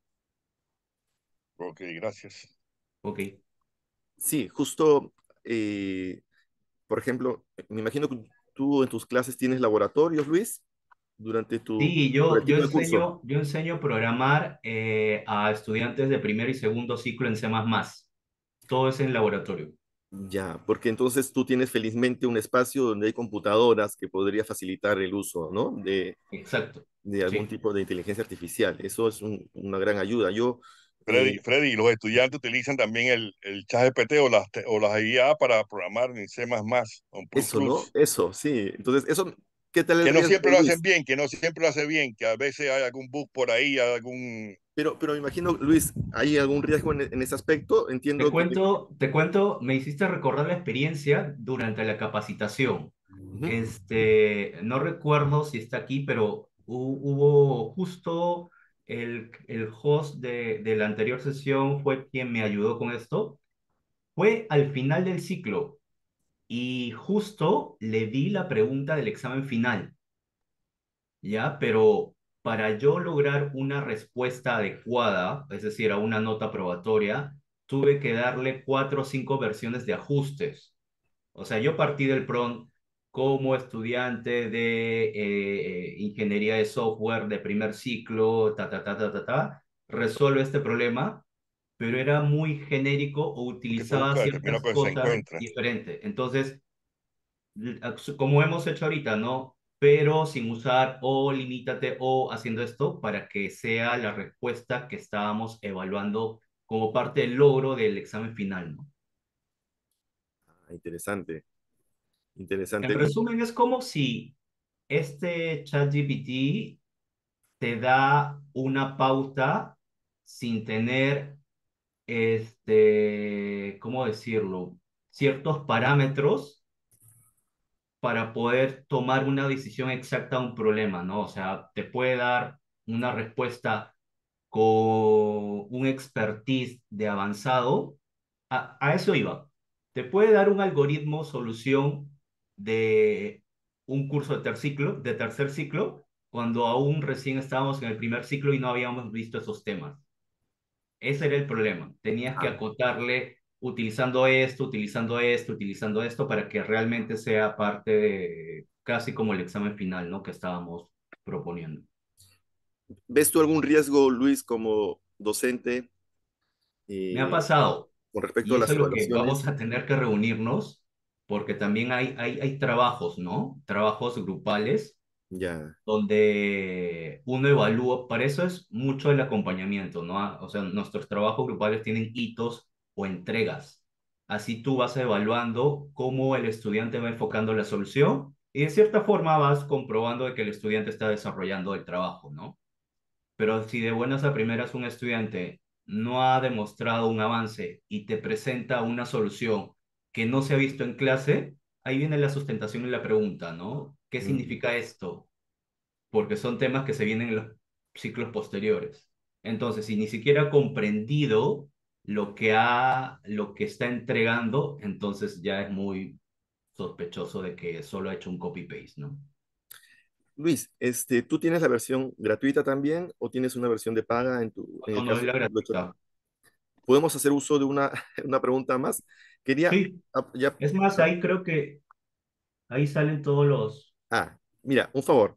Ok, gracias. Ok. Sí, justo, eh, por ejemplo, me imagino que tú en tus clases tienes laboratorios, Luis, durante tu... Sí, yo, yo, enseño, programar eh, a estudiantes de primer y segundo ciclo en C++. Todo es en laboratorio. Ya, porque entonces tú tienes felizmente un espacio donde hay computadoras que podría facilitar el uso, ¿no? De, De algún tipo de inteligencia artificial. Eso es una gran ayuda. Yo, Freddy, eh, Freddy, los estudiantes utilizan también el, el chat GPT o las, o las IA para programar en C++. Eso, ¿no? Eso, sí. Entonces, eso, ¿qué Que no siempre lo hacen bien, que no siempre lo hacen bien, que a veces hay algún bug por ahí, algún pero, pero me imagino, Luis, ¿hay algún riesgo en, ese aspecto? Entiendo. Te cuento, te cuento, me hiciste recordar la experiencia durante la capacitación. este, no recuerdo si está aquí, pero hubo justo el, el host de, de, la anterior sesión fue quien me ayudó con esto. Fue al final del ciclo y justo le di la pregunta del examen final. Ya, pero para yo lograr una respuesta adecuada, es decir, a una nota probatoria, tuve que darle cuatro o cinco versiones de ajustes. O sea, yo partí del PRON como estudiante de eh, ingeniería de software de primer ciclo, ta, ta, resuelve este problema, pero era muy genérico o utilizaba ciertas cosas diferentes. Entonces, como hemos hecho ahorita, ¿no? pero sin usar o limítate o haciendo esto para que sea la respuesta que estábamos evaluando como parte del logro del examen final. ¿no? Ah, interesante. Interesante. En resumen, es como si este ChatGPT te da una pauta sin tener, este, ¿cómo decirlo? Ciertos parámetros para poder tomar una decisión exacta a un problema, ¿no? O sea, te puede dar una respuesta con un expertise de avanzado, a, eso iba. Te puede dar un algoritmo solución de un curso de tercer ciclo, de tercer ciclo, cuando aún recién estábamos en el primer ciclo y no habíamos visto esos temas. Ese era el problema. Tenías que acotarle utilizando esto, utilizando esto, utilizando esto, para que realmente sea parte de casi como el examen final, ¿no? Que estábamos proponiendo. ¿Ves tú algún riesgo, Luis, como docente? Me ha eh, pasado. Con respecto a las eso vamos a tener que reunirnos, porque también hay, hay, hay trabajos, ¿no? Trabajos grupales. Ya. Donde uno evalúa, para eso es mucho el acompañamiento, ¿no? O sea, nuestros trabajos grupales tienen hitos o entregas. Así tú vas evaluando cómo el estudiante va enfocando la solución y de cierta forma vas comprobando de que el estudiante está desarrollando el trabajo, ¿no? Pero si de buenas a primeras un estudiante no ha demostrado un avance y te presenta una solución que no se ha visto en clase, ahí viene la sustentación y la pregunta, ¿no? ¿Qué significa esto? Porque son temas que se vienen en los ciclos posteriores. Entonces, si ni siquiera ha comprendido lo que, ha, lo que está entregando, entonces ya es muy sospechoso de que solo ha hecho un copy-paste, ¿no? Luis, este, ¿tú tienes la versión gratuita también o tienes una versión de paga en tu... no, es gratuita. ¿Podemos hacer uso de una, una pregunta más? Quería... Ya... Es más, ahí creo que... Ahí salen todos los... Ah, mira, un favor.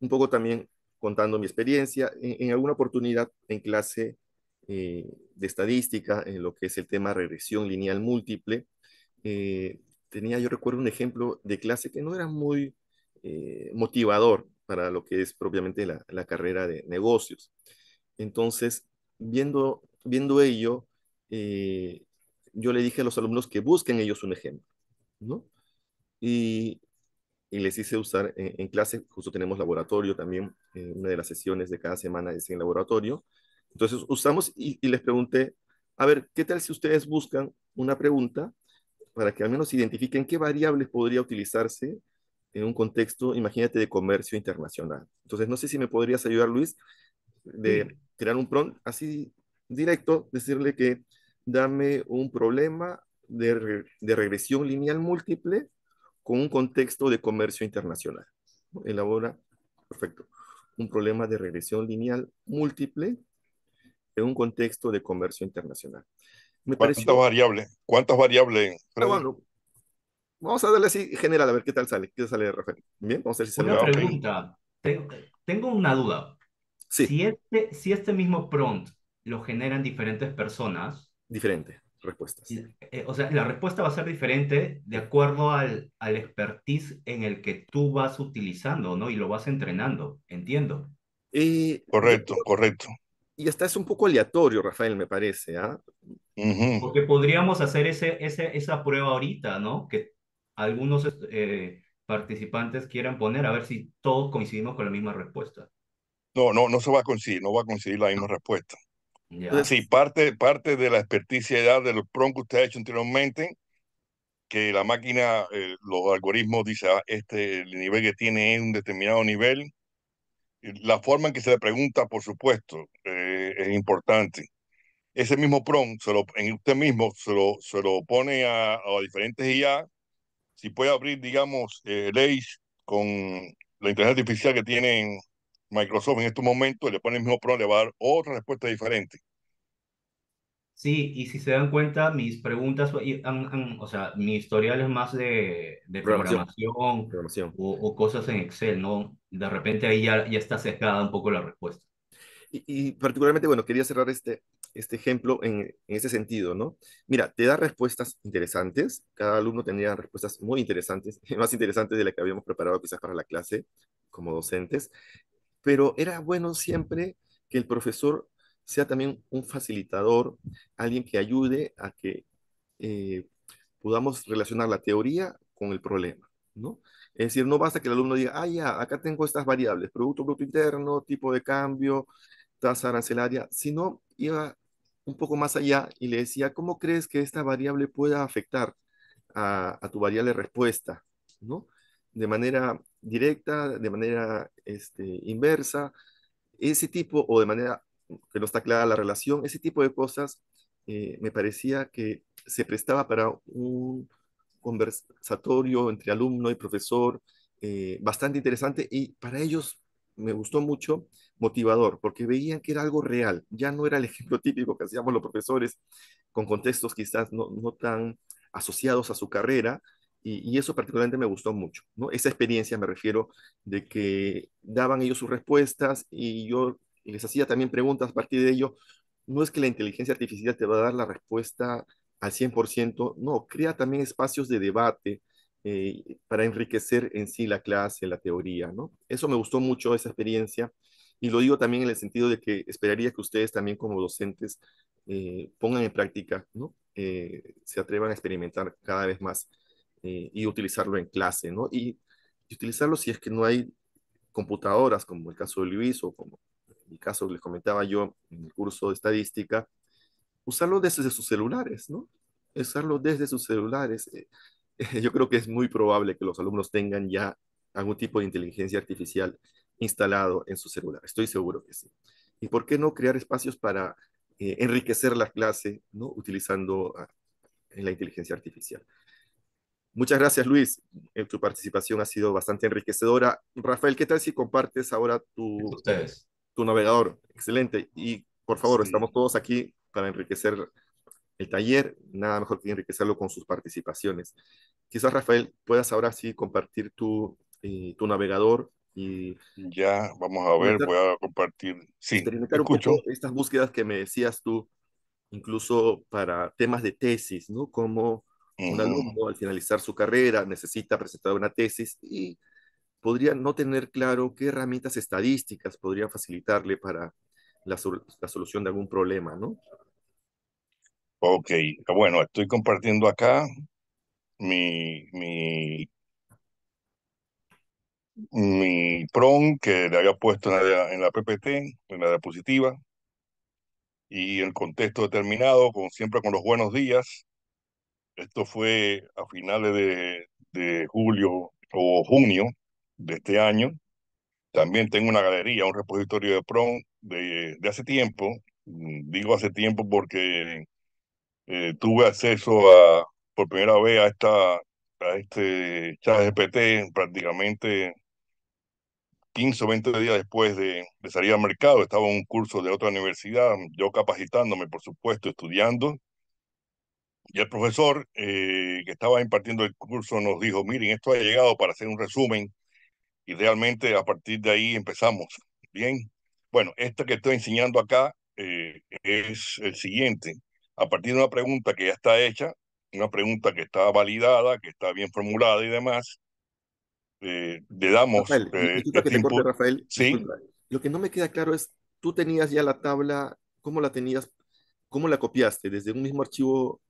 Un poco también contando mi experiencia. en alguna oportunidad en clase eh, de estadística, en lo que es el tema regresión lineal múltiple. Eh, tenía, yo recuerdo un ejemplo de clase que no era muy eh, motivador para lo que es propiamente la, la, carrera de negocios. Entonces, viendo, viendo ello, yo le dije a los alumnos que busquen ellos un ejemplo, ¿no? Y, les hice usar en, clase, justo tenemos laboratorio también, una de las sesiones de cada semana es en laboratorio, entonces usamos y, les pregunté, a ver, ¿qué tal si ustedes buscan una pregunta para que al menos identifiquen qué variables podría utilizarse en un contexto, imagínate, de comercio internacional? Entonces, no sé si me podrías ayudar, Luis, de crear un prompt así directo, decirle que dame un problema de, de regresión lineal múltiple con un contexto de comercio internacional. Elabora, perfecto, un problema de regresión lineal múltiple en un contexto de comercio internacional. ¿Cuántas variables? ¿Cuántas variables? vamos a darle así general, a ver qué tal sale, qué sale de Bien, vamos a ver si sale. Una pregunta. Tengo, una duda. Este, si este, mismo prompt lo generan diferentes personas. Diferentes respuestas. Eh, o sea, la respuesta va a ser diferente de acuerdo al, al expertise en el que tú vas utilizando, ¿no? Y lo vas entrenando, entiendo. Eh, correcto, correcto y hasta es un poco aleatorio, Rafael, me parece. ¿ah? Porque podríamos hacer ese, esa prueba ahorita, ¿no? Que algunos eh, participantes quieran poner, a ver si todos coincidimos con la misma respuesta. No, no, no se va a coincidir, no va a coincidir la misma respuesta. Sí, parte, parte de la experticia de los prom que usted ha hecho anteriormente, que la máquina, eh, los algoritmos dice, ah, este el nivel que tiene es un determinado nivel, la forma en que se le pregunta, por supuesto, eh, es importante. Ese mismo prompt, en usted mismo, se lo, se lo pone a, diferentes IA. Si puede abrir, digamos, eh, con la inteligencia artificial que tiene Microsoft en estos momentos, le pone el mismo prompt, le va a dar otra respuesta diferente. Sí, y si se dan cuenta, mis preguntas, o sea, mi historial es más de, Programación. o, cosas en Excel, ¿no? De repente ahí ya, está sesgada un poco la respuesta. Y, particularmente, bueno, quería cerrar este, este ejemplo en, en ese sentido, ¿no? Mira, te da respuestas interesantes, cada alumno tendría respuestas muy interesantes, más interesantes de las que habíamos preparado quizás para la clase como docentes, pero era bueno siempre que el profesor sea también un facilitador, alguien que ayude a que eh, podamos relacionar la teoría con el problema, ¿no? Es decir, no basta que el alumno diga, ah, ya, acá tengo estas variables, Producto Bruto Interno, tipo de cambio, tasa arancelaria, sino iba un poco más allá y le decía, ¿cómo crees que esta variable pueda afectar a, tu variable respuesta? ¿No? De manera directa, de manera este, inversa, ese tipo, o de manera que no está clara la relación, ese tipo de cosas eh, me parecía que se prestaba para un conversatorio entre alumno y profesor eh, bastante interesante y para ellos me gustó mucho, motivador, porque veían que era algo real, ya no era el ejemplo típico que hacíamos los profesores con contextos quizás no, tan asociados a su carrera, y, y, eso particularmente me gustó mucho, ¿no? Esa experiencia me refiero de que daban ellos sus respuestas y yo y les hacía también preguntas a partir de ello, no es que la inteligencia artificial te va a dar la respuesta al 100%, no, crea también espacios de debate eh, para enriquecer en sí la clase, la teoría, ¿no? Eso me gustó mucho, esa experiencia, y lo digo también en el sentido de que esperaría que ustedes también como docentes eh, pongan en práctica, ¿no? Eh, se atrevan a experimentar cada vez más y utilizarlo en clase, ¿no? Y, y utilizarlo si es que no hay computadoras, como el caso de Luis o como mi caso les comentaba yo en el curso de estadística, usarlo desde sus celulares, ¿no? Usarlo desde sus celulares. Eh, yo creo que es muy probable que los alumnos tengan ya algún tipo de inteligencia artificial instalado en su celular. Estoy seguro que sí. ¿Y por qué no crear espacios para eh, enriquecer la clase ¿no? utilizando ah, la inteligencia artificial? Muchas gracias, Luis. Eh, tu participación ha sido bastante enriquecedora. Rafael, ¿qué tal si compartes ahora tu, ustedes tu navegador. Excelente. Y por favor, estamos todos aquí para enriquecer el taller. Nada mejor que enriquecerlo con sus participaciones. Quizás, Rafael, puedas ahora sí compartir tu, eh, tu navegador y... Ya, vamos a ver, voy a compartir. Sí, escucho. estas búsquedas que me decías tú, incluso para temas de tesis, ¿no? Como un alumno al finalizar su carrera necesita presentar una tesis y podría no tener claro qué herramientas estadísticas podría facilitarle para la, solución de algún problema, ¿no? Ok, ah, bueno, estoy compartiendo acá mi, mi, mi PROM que le había puesto en la, en la PPT, en la diapositiva, y el contexto determinado, como siempre con los buenos días. Esto fue a finales de, de julio o junio de este año. También tengo una galería, un repositorio de PROM de, de hace tiempo. Mm, digo hace tiempo porque eh, tuve acceso a, por primera vez a, esta, a este chat GPT prácticamente 15 o 20 días después de, de, salir al mercado, estaba en un curso de otra universidad, yo capacitándome, por supuesto, estudiando. Y el profesor eh, que estaba impartiendo el curso nos dijo, miren, esto ha llegado para hacer un resumen y realmente a partir de ahí empezamos. Bien, bueno, esto que estoy enseñando acá eh, es el siguiente. A partir de una pregunta que ya está hecha, una pregunta que está validada, que está bien formulada y demás, eh, le damos... Rafael, eh, este te Rafael. Lo que no me queda claro es, tú tenías ya la tabla, ¿cómo la tenías? ¿Cómo la copiaste? ¿Desde un mismo archivo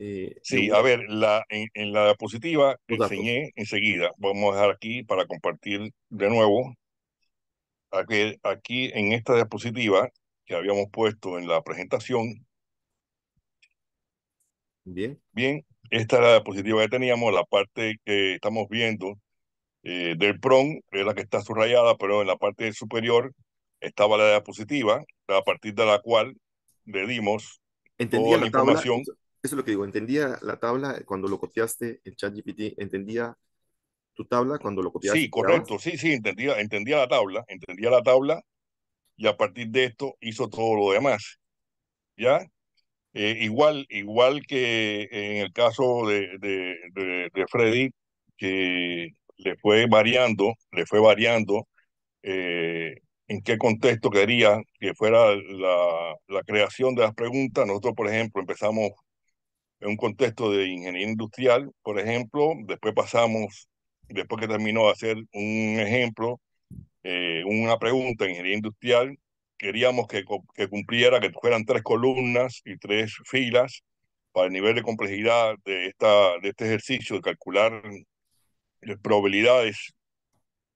eh, sí, a ver, la, en, la diapositiva enseñé enseguida. Vamos a dejar aquí para compartir de nuevo. Aquí, aquí en esta diapositiva que habíamos puesto en la presentación. Bien. Bien, esta es la diapositiva que teníamos, la parte que estamos viendo eh, del PRON, es la que está subrayada, pero en la parte superior estaba la diapositiva, a partir de la cual le dimos toda la, información eso es lo que digo, entendía la tabla cuando lo copiaste en ChatGPT, entendía tu tabla cuando lo copiaste. Sí, correcto, sí, sí, entendía, entendía la tabla, entendía la tabla y a partir de esto hizo todo lo demás. ¿Ya? Eh, igual, igual que en el caso de, Freddy, que le fue variando, le fue variando eh, en qué contexto quería que fuera la, la, creación de las preguntas. Nosotros, por ejemplo, empezamos en un contexto de ingeniería industrial, por ejemplo, después pasamos, después que terminó de hacer un ejemplo, eh, una pregunta en ingeniería industrial, queríamos que, que, cumpliera, que fueran tres columnas y tres filas para el nivel de complejidad de, esta, de este ejercicio, de calcular las probabilidades,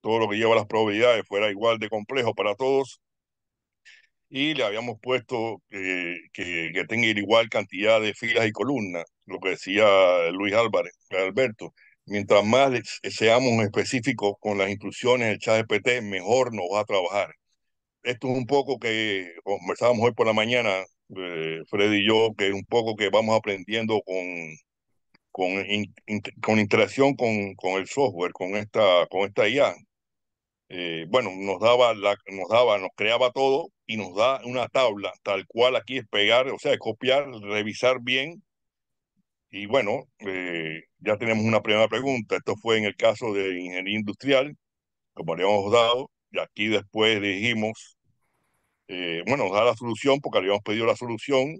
todo lo que lleva las probabilidades fuera igual de complejo para todos, y le habíamos puesto que, tenga igual cantidad de filas y columnas, lo que decía Luis Álvarez, Alberto. Mientras más seamos específicos con las instrucciones del chat mejor nos va a trabajar. Esto es un poco que conversábamos hoy por la mañana, eh, Freddy y yo, que es un poco que vamos aprendiendo con, con, con interacción con, el software, con esta, con esta IA, eh, bueno, nos daba, nos daba, nos creaba todo y nos da una tabla, tal cual aquí es pegar, o sea, copiar, revisar bien. Y bueno, eh, ya tenemos una primera pregunta. Esto fue en el caso de ingeniería industrial, como habíamos dado, y aquí después dijimos, eh, bueno, nos da la solución porque habíamos pedido la solución.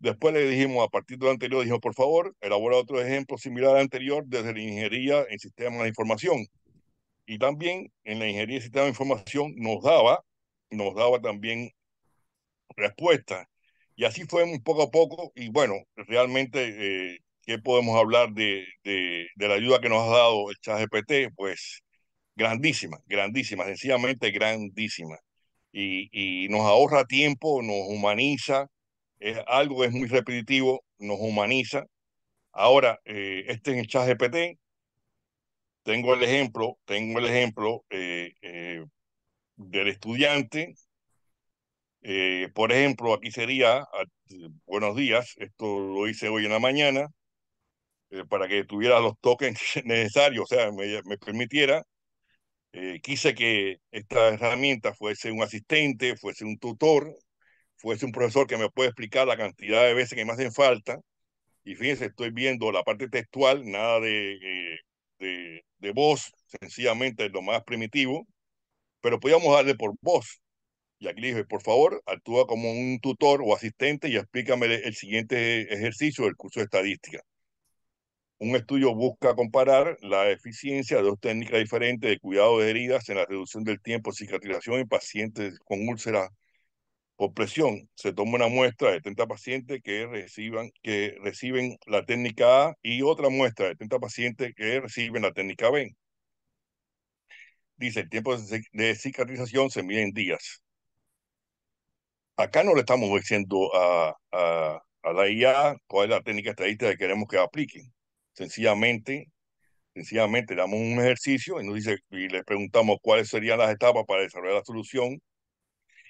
Después le dijimos, a partir de anterior, dijimos, por favor, elabora otro ejemplo similar al anterior desde la ingeniería en sistemas de información. Y también en la ingeniería de Sistema de información nos daba, nos daba también respuestas. Y así fue un poco a poco. Y bueno, realmente, eh, ¿qué podemos hablar de, de, la ayuda que nos ha dado el ChatGPT? Pues grandísima, grandísima, sencillamente grandísima. Y, y nos ahorra tiempo, nos humaniza, algo es muy repetitivo, nos humaniza. Ahora, eh, este es el chat tengo el ejemplo, tengo el ejemplo eh, eh, del estudiante. Eh, por ejemplo, aquí sería, ah, buenos días, esto lo hice hoy en la mañana, para que tuviera los tokens necesarios, o sea, me, me permitiera. quise que esta herramienta fuese un asistente, fuese un tutor, fuese un profesor que me pueda explicar la cantidad de veces que me hacen falta. Y fíjense, estoy viendo la parte textual, nada de de, voz, sencillamente lo más primitivo, pero podíamos darle por voz. Y aquí le dije, por favor, actúa como un tutor o asistente y explícame el siguiente ejercicio del curso de estadística. Un estudio busca comparar la eficiencia de dos técnicas diferentes de cuidado de heridas en la reducción del tiempo de cicatrización en pacientes con úlceras por presión, se toma una muestra de 30 pacientes que, reciban, que reciben la técnica A y otra muestra de 30 pacientes que reciben la técnica B. Dice, el tiempo de cicatrización se mide en días. Acá no le estamos diciendo a, a, a la IA cuál es la técnica estadística que queremos que apliquen. Sencillamente sencillamente damos un ejercicio y nos dice y les preguntamos cuáles serían las etapas para desarrollar la solución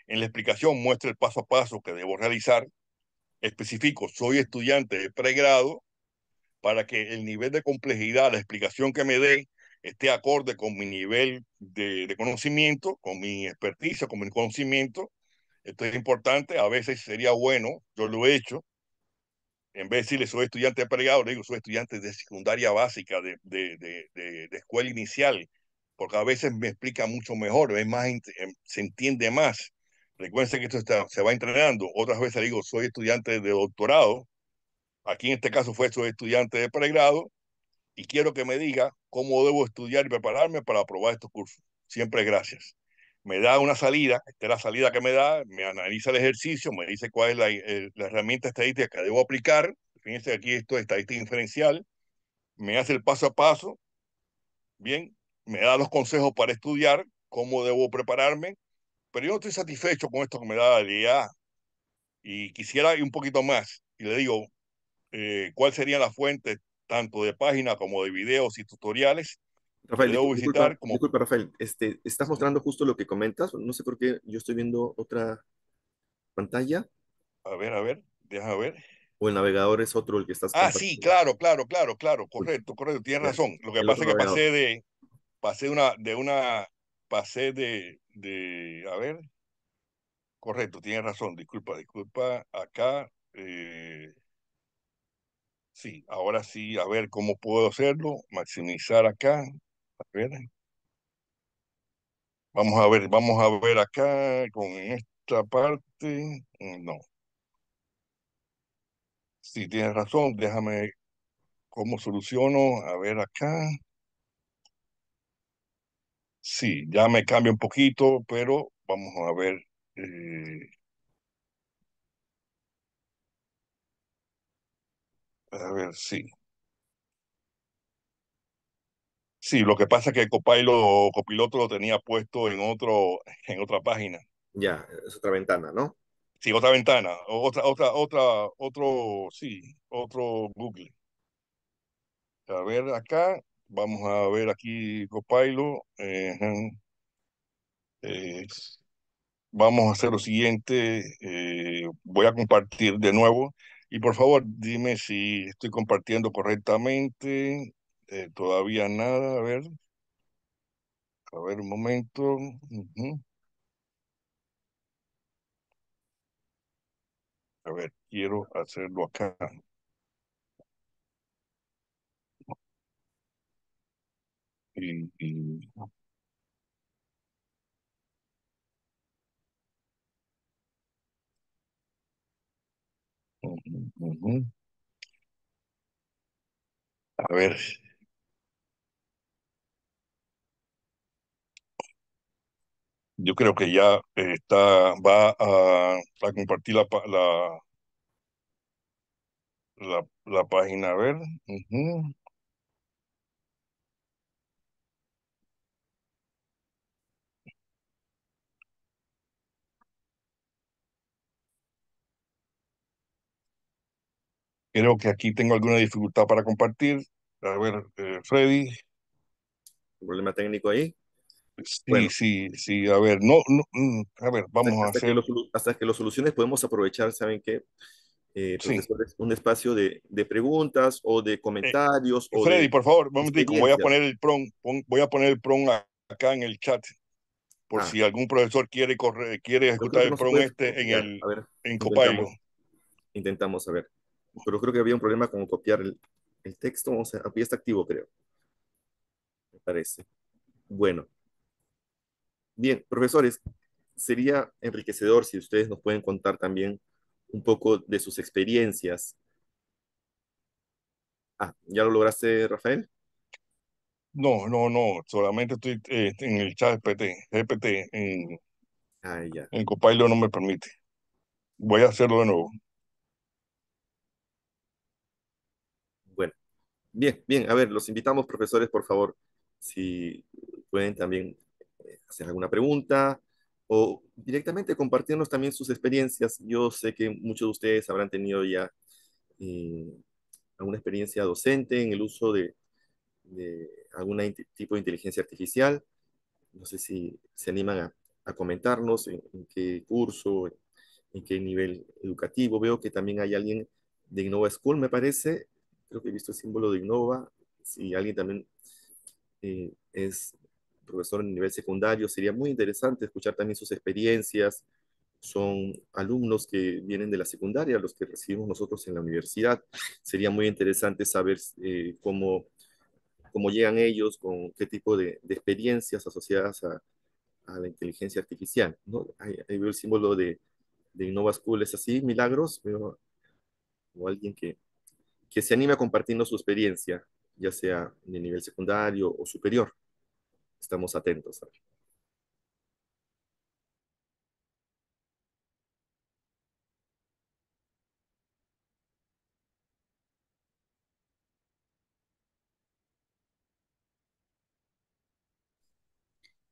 en la explicación muestra el paso a paso que debo realizar. Específico, soy estudiante de pregrado para que el nivel de complejidad, la explicación que me dé, esté acorde con mi nivel de, conocimiento, con mi experticia, con mi conocimiento. Esto es importante, a veces sería bueno, yo lo he hecho, en vez de decirle soy estudiante de pregrado, le digo soy estudiante de secundaria básica, de, escuela inicial, porque a veces me explica mucho mejor, es más, se entiende más. Recuerden que esto se va entrenando. Otras veces digo, soy estudiante de doctorado. Aquí en este caso fue soy estudiante de pregrado. Y quiero que me diga cómo debo estudiar y prepararme para aprobar estos cursos. Siempre gracias. Me da una salida, esta es la salida que me da, me analiza el ejercicio, me dice cuál es la, eh, la herramienta estadística que debo aplicar. Fíjense aquí esto es estadística inferencial. Me hace el paso a paso. Bien, me da los consejos para estudiar, cómo debo prepararme, pero yo no estoy satisfecho con esto que me da la IA y quisiera ir un poquito más. Y le digo, eh, ¿cuál sería la fuente tanto de página como de videos y tutoriales? Rafael, debo visitar como... Rafael, este, estás mostrando justo lo que comentas. No sé por qué yo estoy viendo otra pantalla. A ver, a ver, déjame ver. O el navegador es otro el que estás. Ah, sí, claro, claro, claro, claro, correcto, correcto, tienes razón. Lo que pasa es que pasé de, pasé una, de una, pasé de, de, a ver, correcto, tienes razón, disculpa, disculpa, acá, eh, sí, ahora sí, a ver cómo puedo hacerlo, maximizar acá, a ver, vamos a ver, vamos a ver acá con esta parte, mm, no. Sí, tienes razón, déjame cómo soluciono, a ver acá. Sí, ya me cambia un poquito, pero vamos a ver. Eh, a ver, sí. Sí, lo que pasa es que Copilot Copiloto lo tenía puesto en otro, en otra página. Ya, es otra ventana, ¿no? Sí, otra ventana, otra, otra, otra, otro, sí, otro Google. A ver acá. Vamos a ver aquí Copilo. Eh, eh, vamos a hacer lo siguiente. Eh, voy a compartir de nuevo. Y por favor, dime si estoy compartiendo correctamente. todavía nada. A ver. A ver un momento. A ver, quiero hacerlo acá. A ver, yo creo que ya eh, está, va a, compartir la, la, la, la página. A ver, mhm Creo que aquí tengo alguna dificultad para compartir. A ver, eh, Freddy. ¿Problema técnico ahí? Sí, sí, sí. A ver, no, no mm, a ver, vamos a hacer. hasta que lo soluciones podemos aprovechar, ¿saben qué? Eh, pues un espacio de, preguntas o de comentarios. Eh, o Freddy, por favor, voy a poner el prom, voy a poner el pron acá en el chat, por ah. si algún profesor quiere correr, quiere ejecutar el prom este en en Intentamos, intentamos, a ver pero creo que había un problema con copiar el, texto, o sea, aquí está activo, creo. Me parece. Bueno. Bien, profesores, sería enriquecedor si ustedes nos pueden contar también un poco de sus experiencias. Ah, ¿ya lo lograste, Rafael? No, no, no, solamente estoy eh, en el chat GPT, GPT en, ah, ya. en Copilot no me permite. Voy a hacerlo de nuevo. Bien, bien, a ver, los invitamos, profesores, por favor, si pueden también eh, hacer alguna pregunta o directamente compartirnos también sus experiencias. Yo sé que muchos de ustedes habrán tenido ya eh, alguna experiencia docente en el uso de, algún tipo de inteligencia artificial. No sé si se animan a, comentarnos en, qué curso, en, qué nivel educativo. Veo que también hay alguien de Innova School, me parece, creo que he visto el símbolo de Innova. Si alguien también eh, es profesor en nivel secundario, sería muy interesante escuchar también sus experiencias. Son alumnos que vienen de la secundaria, los que recibimos nosotros en la universidad. Sería muy interesante saber eh, cómo, cómo llegan ellos, con qué tipo de, experiencias asociadas a, la inteligencia artificial. ¿no? Ahí, veo el símbolo de, Innova School. ¿Es así, Milagros? o alguien que, que se anima compartiendo su experiencia, ya sea de nivel secundario o superior. Estamos atentos.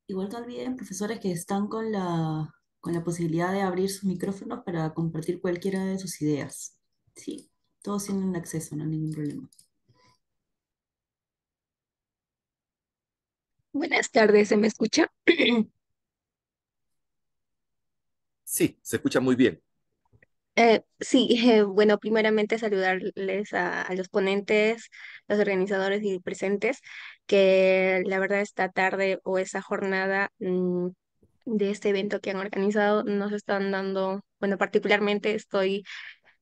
Igual te olviden, profesores, que están con la, con la posibilidad de abrir sus micrófonos para compartir cualquiera de sus ideas. Sí. Todos tienen acceso, no hay ningún problema. Buenas tardes, ¿se me escucha? Sí, se escucha muy bien. Eh, sí, eh, bueno, primeramente saludarles a, los ponentes, los organizadores y presentes, que la verdad esta tarde o esa jornada mm, de este evento que han organizado nos están dando, bueno, particularmente estoy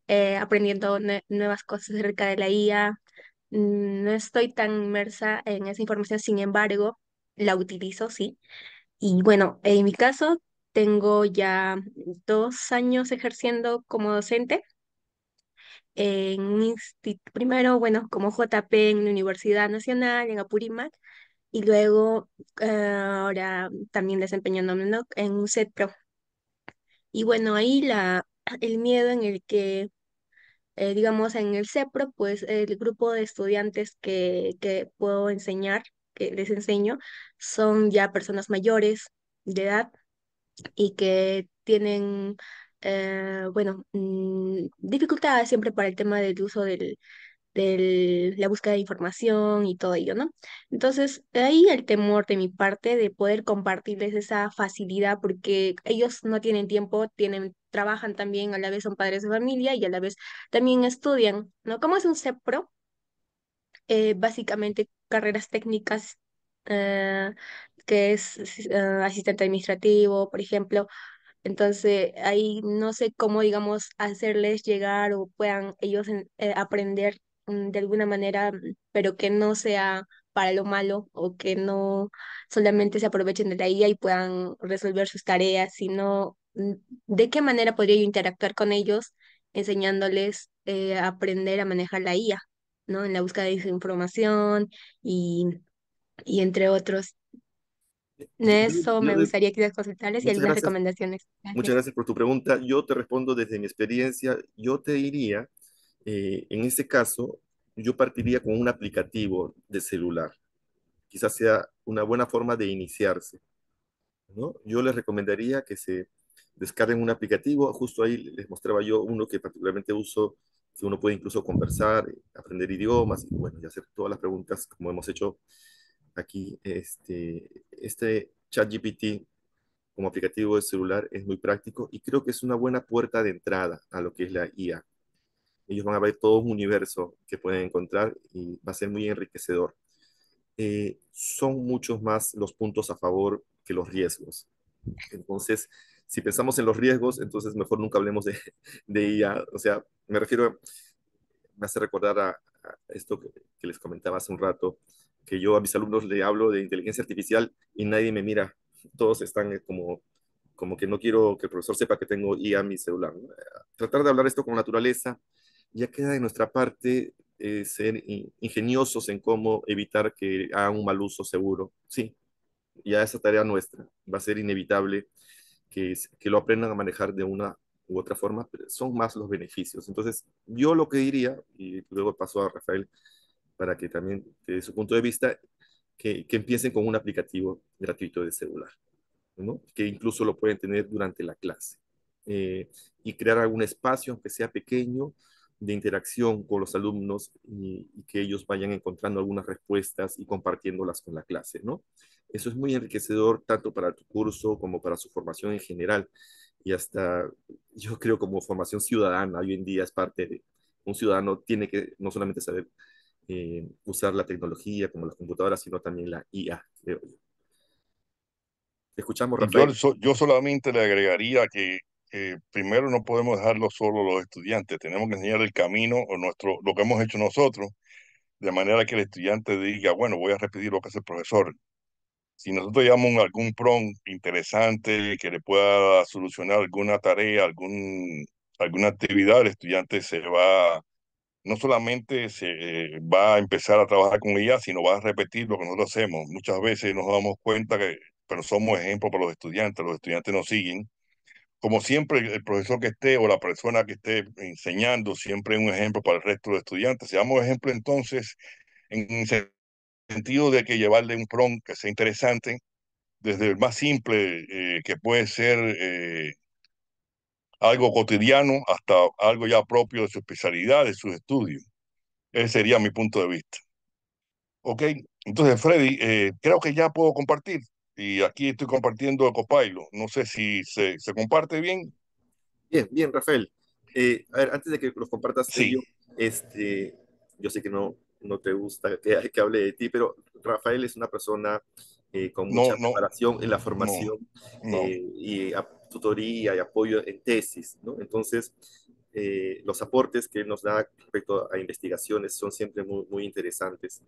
eh, aprendiendo nuevas cosas acerca de la IA. Mm, no estoy tan inmersa en esa información, sin embargo, la utilizo, sí. Y bueno, en mi caso, tengo ya dos años ejerciendo como docente. En primero, bueno, como JP en la Universidad Nacional, en Apurímac, y luego ah, ahora también desempeñándome en un pro. Y bueno, ahí la, el miedo en el que, eh, digamos, en el CEPRO, pues el grupo de estudiantes que, que puedo enseñar, que les enseño, son ya personas mayores de edad y que tienen, eh, bueno, mm, dificultades siempre para el tema del uso del, de la búsqueda de información y todo ello, ¿no? Entonces, ahí el temor de mi parte de poder compartirles esa facilidad porque ellos no tienen tiempo, tienen trabajan también, a la vez son padres de familia y a la vez también estudian, ¿no? ¿Cómo es un CEPRO? Eh, básicamente carreras técnicas, eh, que es eh, asistente administrativo, por ejemplo. Entonces, ahí no sé cómo, digamos, hacerles llegar o puedan ellos aprender mm, de alguna manera, pero que no sea para lo malo o que no solamente se aprovechen de la IA y puedan resolver sus tareas, sino Mm, de qué manera podría yo interactuar con ellos enseñándoles eh, a aprender a manejar la IA, ¿no? En la búsqueda de información y, y entre otros. eso me gustaría quizás consultarles y algunas recomendaciones. Muchas gracias por tu pregunta. Yo te respondo desde mi experiencia. Yo te diría, eh, en este caso, yo partiría con un aplicativo de celular. Quizás sea una buena forma de iniciarse. ¿no? Yo les recomendaría que se descarguen un aplicativo. Justo ahí les mostraba yo uno que particularmente uso, que uno puede incluso conversar, eh, aprender idiomas y bueno, y hacer todas las preguntas como hemos hecho aquí. Este, este ChatGPT como aplicativo de celular es muy práctico y creo que es una buena puerta de entrada a lo que es la IA. Ellos van a ver todo un universo que pueden encontrar y va a ser muy enriquecedor. Eh, son muchos más los puntos a favor que los riesgos. Entonces, si pensamos en los riesgos, entonces mejor nunca hablemos de, IA. O sea, me refiero, me hace recordar a, esto que, les comentaba hace un rato, que yo a mis alumnos le hablo de inteligencia artificial y nadie me mira. Todos están eh, como, como que no quiero que el profesor sepa que tengo IA en mi celular. Tratar de hablar esto con naturaleza, ya queda de nuestra parte eh, ser ingeniosos en cómo evitar que haga un mal uso seguro. Sí, ya esa tarea nuestra va a ser inevitable que, lo aprendan a manejar de una u otra forma, son más los beneficios. Entonces, yo lo que diría, y luego paso a Rafael para que también desde su punto de vista, que, que empiecen con un aplicativo gratuito de celular, ¿no? que incluso lo pueden tener durante la clase, eh, y crear algún espacio, aunque sea pequeño, de interacción con los alumnos y, y que ellos vayan encontrando algunas respuestas y compartiéndolas con la clase, ¿no? Eso es muy enriquecedor tanto para tu curso como para su formación en general. Y hasta yo creo como formación ciudadana hoy en día es parte de un ciudadano tiene que no solamente saber eh, usar la tecnología como las computadoras, sino también la IA, escuchamos, pues Rafael. Yo, solamente le agregaría que primero no podemos dejarlo solo los estudiantes, tenemos que enseñar el camino o nuestro, lo que hemos hecho nosotros, de manera que el estudiante diga, bueno, voy a repetir lo que hace el profesor, si nosotros llevamos algún prompt interesante que le pueda solucionar alguna tarea, algún, alguna actividad, el estudiante se va, no solamente se eh, va a empezar a trabajar con ella, sino va a repetir lo que nosotros hacemos. Muchas veces nos damos cuenta que, pero somos ejemplo para los estudiantes, los estudiantes nos siguen. Como siempre, el profesor que esté o la persona que esté enseñando siempre es un ejemplo para el resto de estudiantes. Si damos ejemplo entonces en sentido de que llevarle un prom que sea interesante, desde el más simple, eh, que puede ser eh, algo cotidiano, hasta algo ya propio de su especialidad, de sus estudios. Ese sería mi punto de vista. Ok, entonces Freddy, eh, creo que ya puedo compartir. Y aquí estoy compartiendo el Copilot. No sé si se, se comparte bien. Bien, bien, Rafael. a ver, antes de que los compartas, sí. este, yo sé que no, no te gusta que, que hable de ti, pero Rafael es una persona eh, con mucha preparación en la formación eh, y tutoría y apoyo en tesis, ¿no? Entonces, eh, los aportes que nos da respecto a investigaciones son siempre muy, muy interesantes.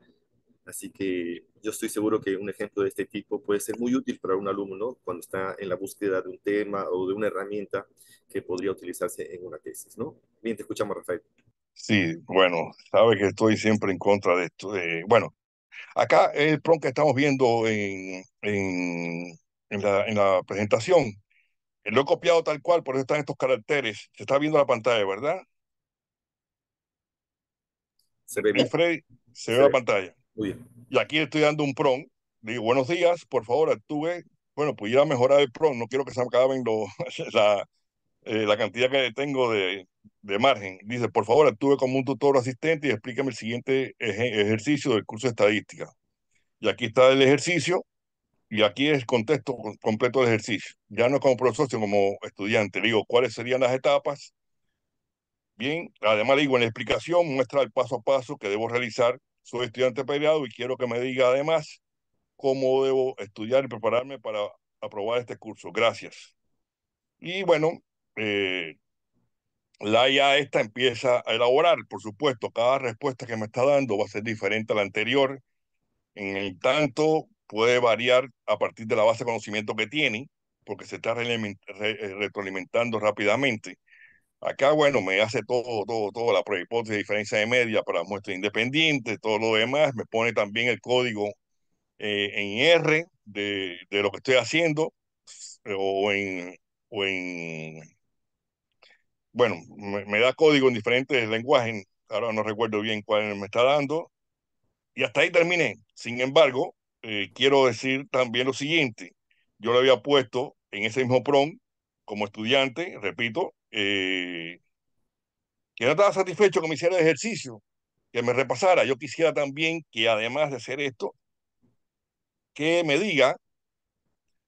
Así que yo estoy seguro que un ejemplo de este tipo puede ser muy útil para un alumno cuando está en la búsqueda de un tema o de una herramienta que podría utilizarse en una tesis, ¿no? Bien, te escuchamos, Rafael. Sí, bueno, sabe que estoy siempre en contra de esto. bueno, acá el PROM que estamos viendo en, en, la, en la presentación, eh, lo he copiado tal cual, por eso están estos caracteres. Se está viendo la pantalla, ¿verdad? Se ve bien. se, ve, la pantalla. Muy bien. Y aquí estoy dando un PROM. digo, buenos días, por favor, actúe. Bueno, a mejorar el PROM. No quiero que se acaben la, eh, la cantidad que tengo de, de margen. Dice, por favor, actúe como un tutor asistente y explíqueme el siguiente ejercicio del curso de estadística. Y aquí está el ejercicio y aquí es el contexto completo del ejercicio. Ya no como profesor, sino como estudiante. digo, ¿cuáles serían las etapas? Bien, además le digo, en la explicación muestra el paso a paso que debo realizar. Soy estudiante peleado y quiero que me diga además cómo debo estudiar y prepararme para aprobar este curso. Gracias. Y bueno, eh, la IA esta empieza a elaborar. Por supuesto, cada respuesta que me está dando va a ser diferente a la anterior. En el tanto, puede variar a partir de la base de conocimiento que tiene, porque se está eh, retroalimentando rápidamente. Acá, bueno, me hace todo, todo, todo, la prehipótesis de diferencia de media para muestra independiente, todo lo demás, me pone también el código eh, en R de, lo que estoy haciendo, o en bueno, me, da código en diferentes lenguajes, ahora no recuerdo bien cuál me está dando, y hasta ahí terminé. Sin embargo, eh, quiero decir también lo siguiente, yo lo había puesto en ese mismo PROM como estudiante, repito, eh, que no estaba satisfecho que me hiciera el ejercicio, que me repasara. Yo quisiera también que además de hacer esto, que me diga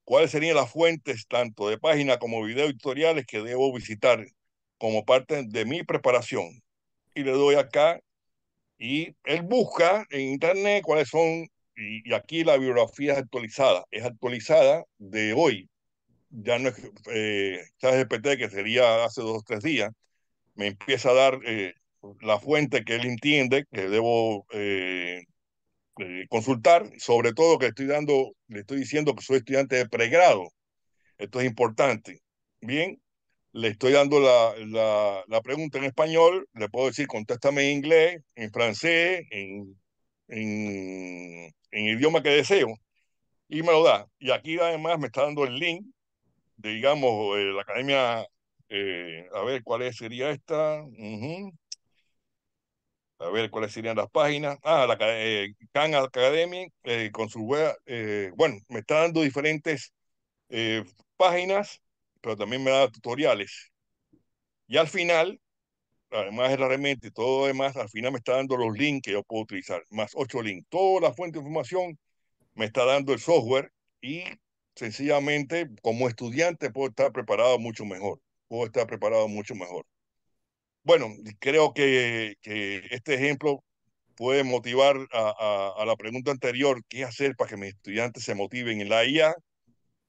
cuáles serían las fuentes tanto de página como video tutoriales que debo visitar como parte de mi preparación. Y le doy acá y él busca en internet cuáles son, y, aquí la biografía es actualizada, es actualizada de hoy. Ya no es eh, GPT, que sería hace dos o tres días, me empieza a dar eh, la fuente que él entiende que debo eh, eh, consultar, sobre todo que estoy dando, le estoy diciendo que soy estudiante de pregrado. Esto es importante. Bien, le estoy dando la, la, pregunta en español, le puedo decir contéstame en inglés, en francés, en, en, idioma que deseo, y me lo da. Y aquí además me está dando el link de, digamos, eh, la academia, eh, a ver cuál sería esta, a ver cuáles serían las páginas, ah, la eh, Khan Academy, con su web, bueno, me está dando diferentes páginas pero también me da tutoriales. Y al final, además de la todo demás, al final me está dando los links que yo puedo utilizar, más ocho links. Toda la fuente de información me está dando el software y sencillamente como estudiante puedo estar preparado mucho mejor. Puedo estar preparado mucho mejor. Bueno, creo que, que este ejemplo puede motivar a, a, la pregunta anterior, ¿qué hacer para que mis estudiantes se motiven en la IA?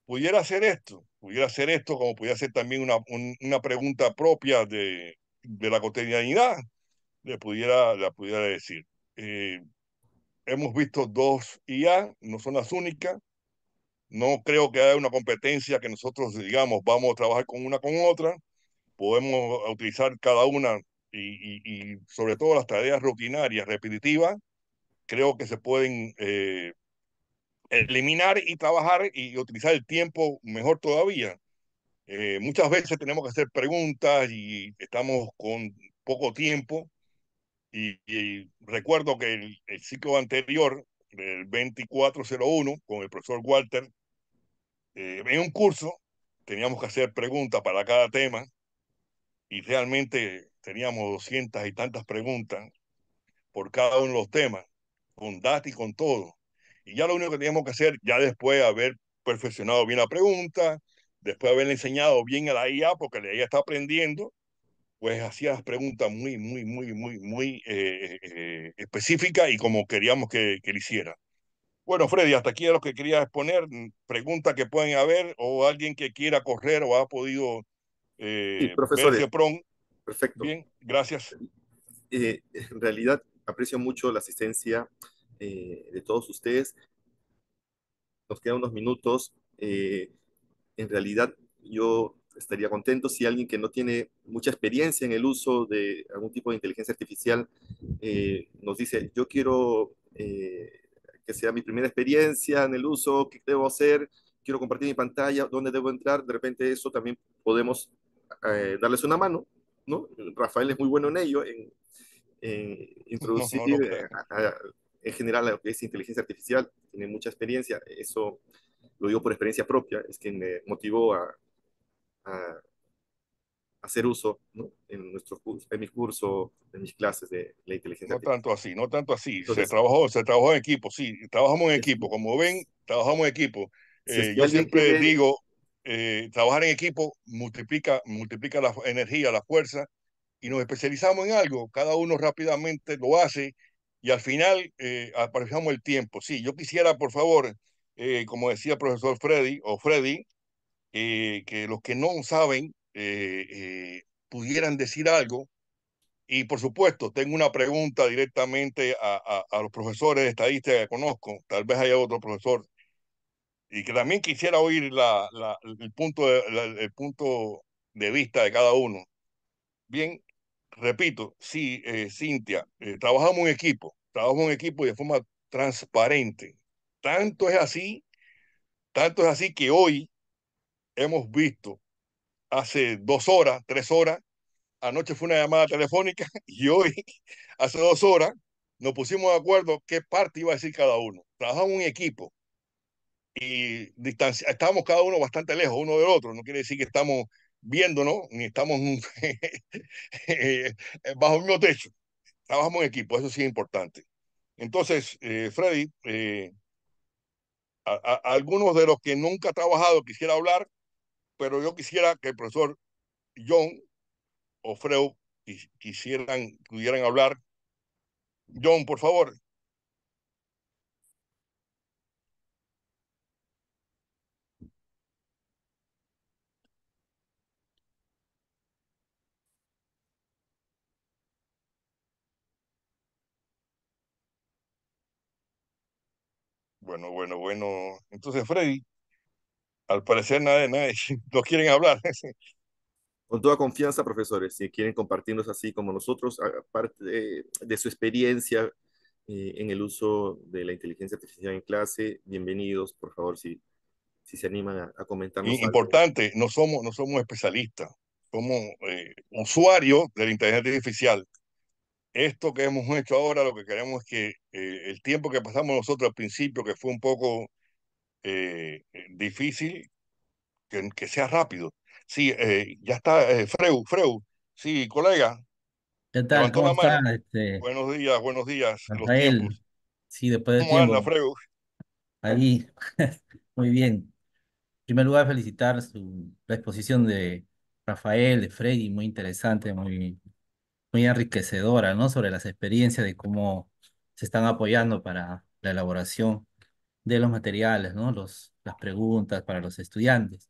Pudiera hacer esto, pudiera hacer esto, como pudiera ser también una, una pregunta propia de, de, la cotidianidad, le pudiera, la pudiera decir. Eh, hemos visto dos IA, no son las únicas. No creo que haya una competencia que nosotros digamos vamos a trabajar con una con otra. Podemos utilizar cada una y, sobre todo las tareas rutinarias, repetitivas, creo que se pueden eh, eliminar y trabajar y utilizar el tiempo mejor todavía. Eh, muchas veces tenemos que hacer preguntas y estamos con poco tiempo. Y, recuerdo que el, ciclo anterior, el 2401, con el profesor Walter, eh, en un curso teníamos que hacer preguntas para cada tema y realmente teníamos doscientas y tantas preguntas por cada uno de los temas, con datos y con todo y ya lo único que teníamos que hacer, ya después de haber perfeccionado bien la pregunta, después de haberle enseñado bien a la IA, porque la IA está aprendiendo, pues hacía las preguntas muy, muy, muy, muy, muy eh, eh, específicas y como queríamos que, le hiciera. Bueno, Freddy, hasta aquí es lo que quería exponer. Preguntas que pueden haber o alguien que quiera correr o ha podido eh, profesor, Perfecto. Bien, gracias. en realidad aprecio mucho la asistencia eh, de todos ustedes. Nos quedan unos minutos. Eh, en realidad, yo estaría contento si alguien que no tiene mucha experiencia en el uso de algún tipo de inteligencia artificial eh, nos dice, yo quiero que sea mi primera experiencia en el uso, qué debo hacer, quiero compartir mi pantalla, dónde debo entrar. De repente eso también podemos darles una mano. ¿no? Rafael es muy bueno en ello, en, introducir en general lo que es inteligencia artificial, tiene mucha experiencia, eso lo digo por experiencia propia, es que me motivó a, hacer uso en, nuestro cursos, en mi curso, en mis clases de la inteligencia no artificial. No tanto así, no tanto así, se, trabajó, se trabajó en equipo, sí, trabajamos en equipo, como ven, trabajamos en equipo. Eh, yo siempre digo, eh, trabajar en equipo multiplica, multiplica la energía, la fuerza, y nos especializamos en algo, cada uno rápidamente lo hace y al final eh, aparejamos el tiempo. Sí, yo quisiera, por favor, eh, como decía el profesor Freddy o Freddy, eh, que los que no saben pudieran decir algo. Y por supuesto, tengo una pregunta directamente a, los profesores de que conozco. Tal vez haya otro profesor y que también quisiera oír el, punto el punto de vista de cada uno. Bien, repito, sí, eh, Cintia, eh, trabajamos en equipo, trabajamos en equipo de forma transparente. Tanto es así, tanto es así que hoy hemos visto hace dos horas, tres horas, anoche fue una llamada telefónica y hoy, hace dos horas, nos pusimos de acuerdo qué parte iba a decir cada uno. Trabajamos en equipo y distancia, estábamos cada uno bastante lejos uno del otro. No quiere decir que estamos viéndonos, ni estamos eh, bajo unos mismo techo. Trabajamos en equipo, eso sí es importante. Entonces, eh, Freddy, eh, algunos de los que nunca ha trabajado quisiera hablar, pero yo quisiera que el profesor John o Freud quisieran, pudieran hablar. John, por favor. Bueno, bueno, bueno. Entonces, Freddy, al parecer nada nadie, no quieren hablar. Con toda confianza, profesores, si quieren compartirnos así como nosotros, aparte de, su experiencia eh, en el uso de la inteligencia artificial en clase, bienvenidos, por favor, si, si se animan a, comentar. comentarnos. Importante, no somos, no somos especialistas, somos eh, usuarios de la inteligencia artificial esto que hemos hecho ahora, lo que queremos es que eh, el tiempo que pasamos nosotros al principio, que fue un poco eh, eh, difícil, que, sea rápido. Sí, ya está, Freu, Freu, sí, colega. ¿Qué tal? ¿Cómo está, este, Buenos días, buenos días. Rafael. Sí, después de ¿Cómo tiempo. Anda, Freu? Ahí, muy bien. En primer lugar, felicitar su, la exposición de Rafael, de Freddy, muy interesante, muy muy enriquecedora, ¿no? Sobre las experiencias de cómo se están apoyando para la elaboración de los materiales, ¿no? Los, las preguntas para los estudiantes.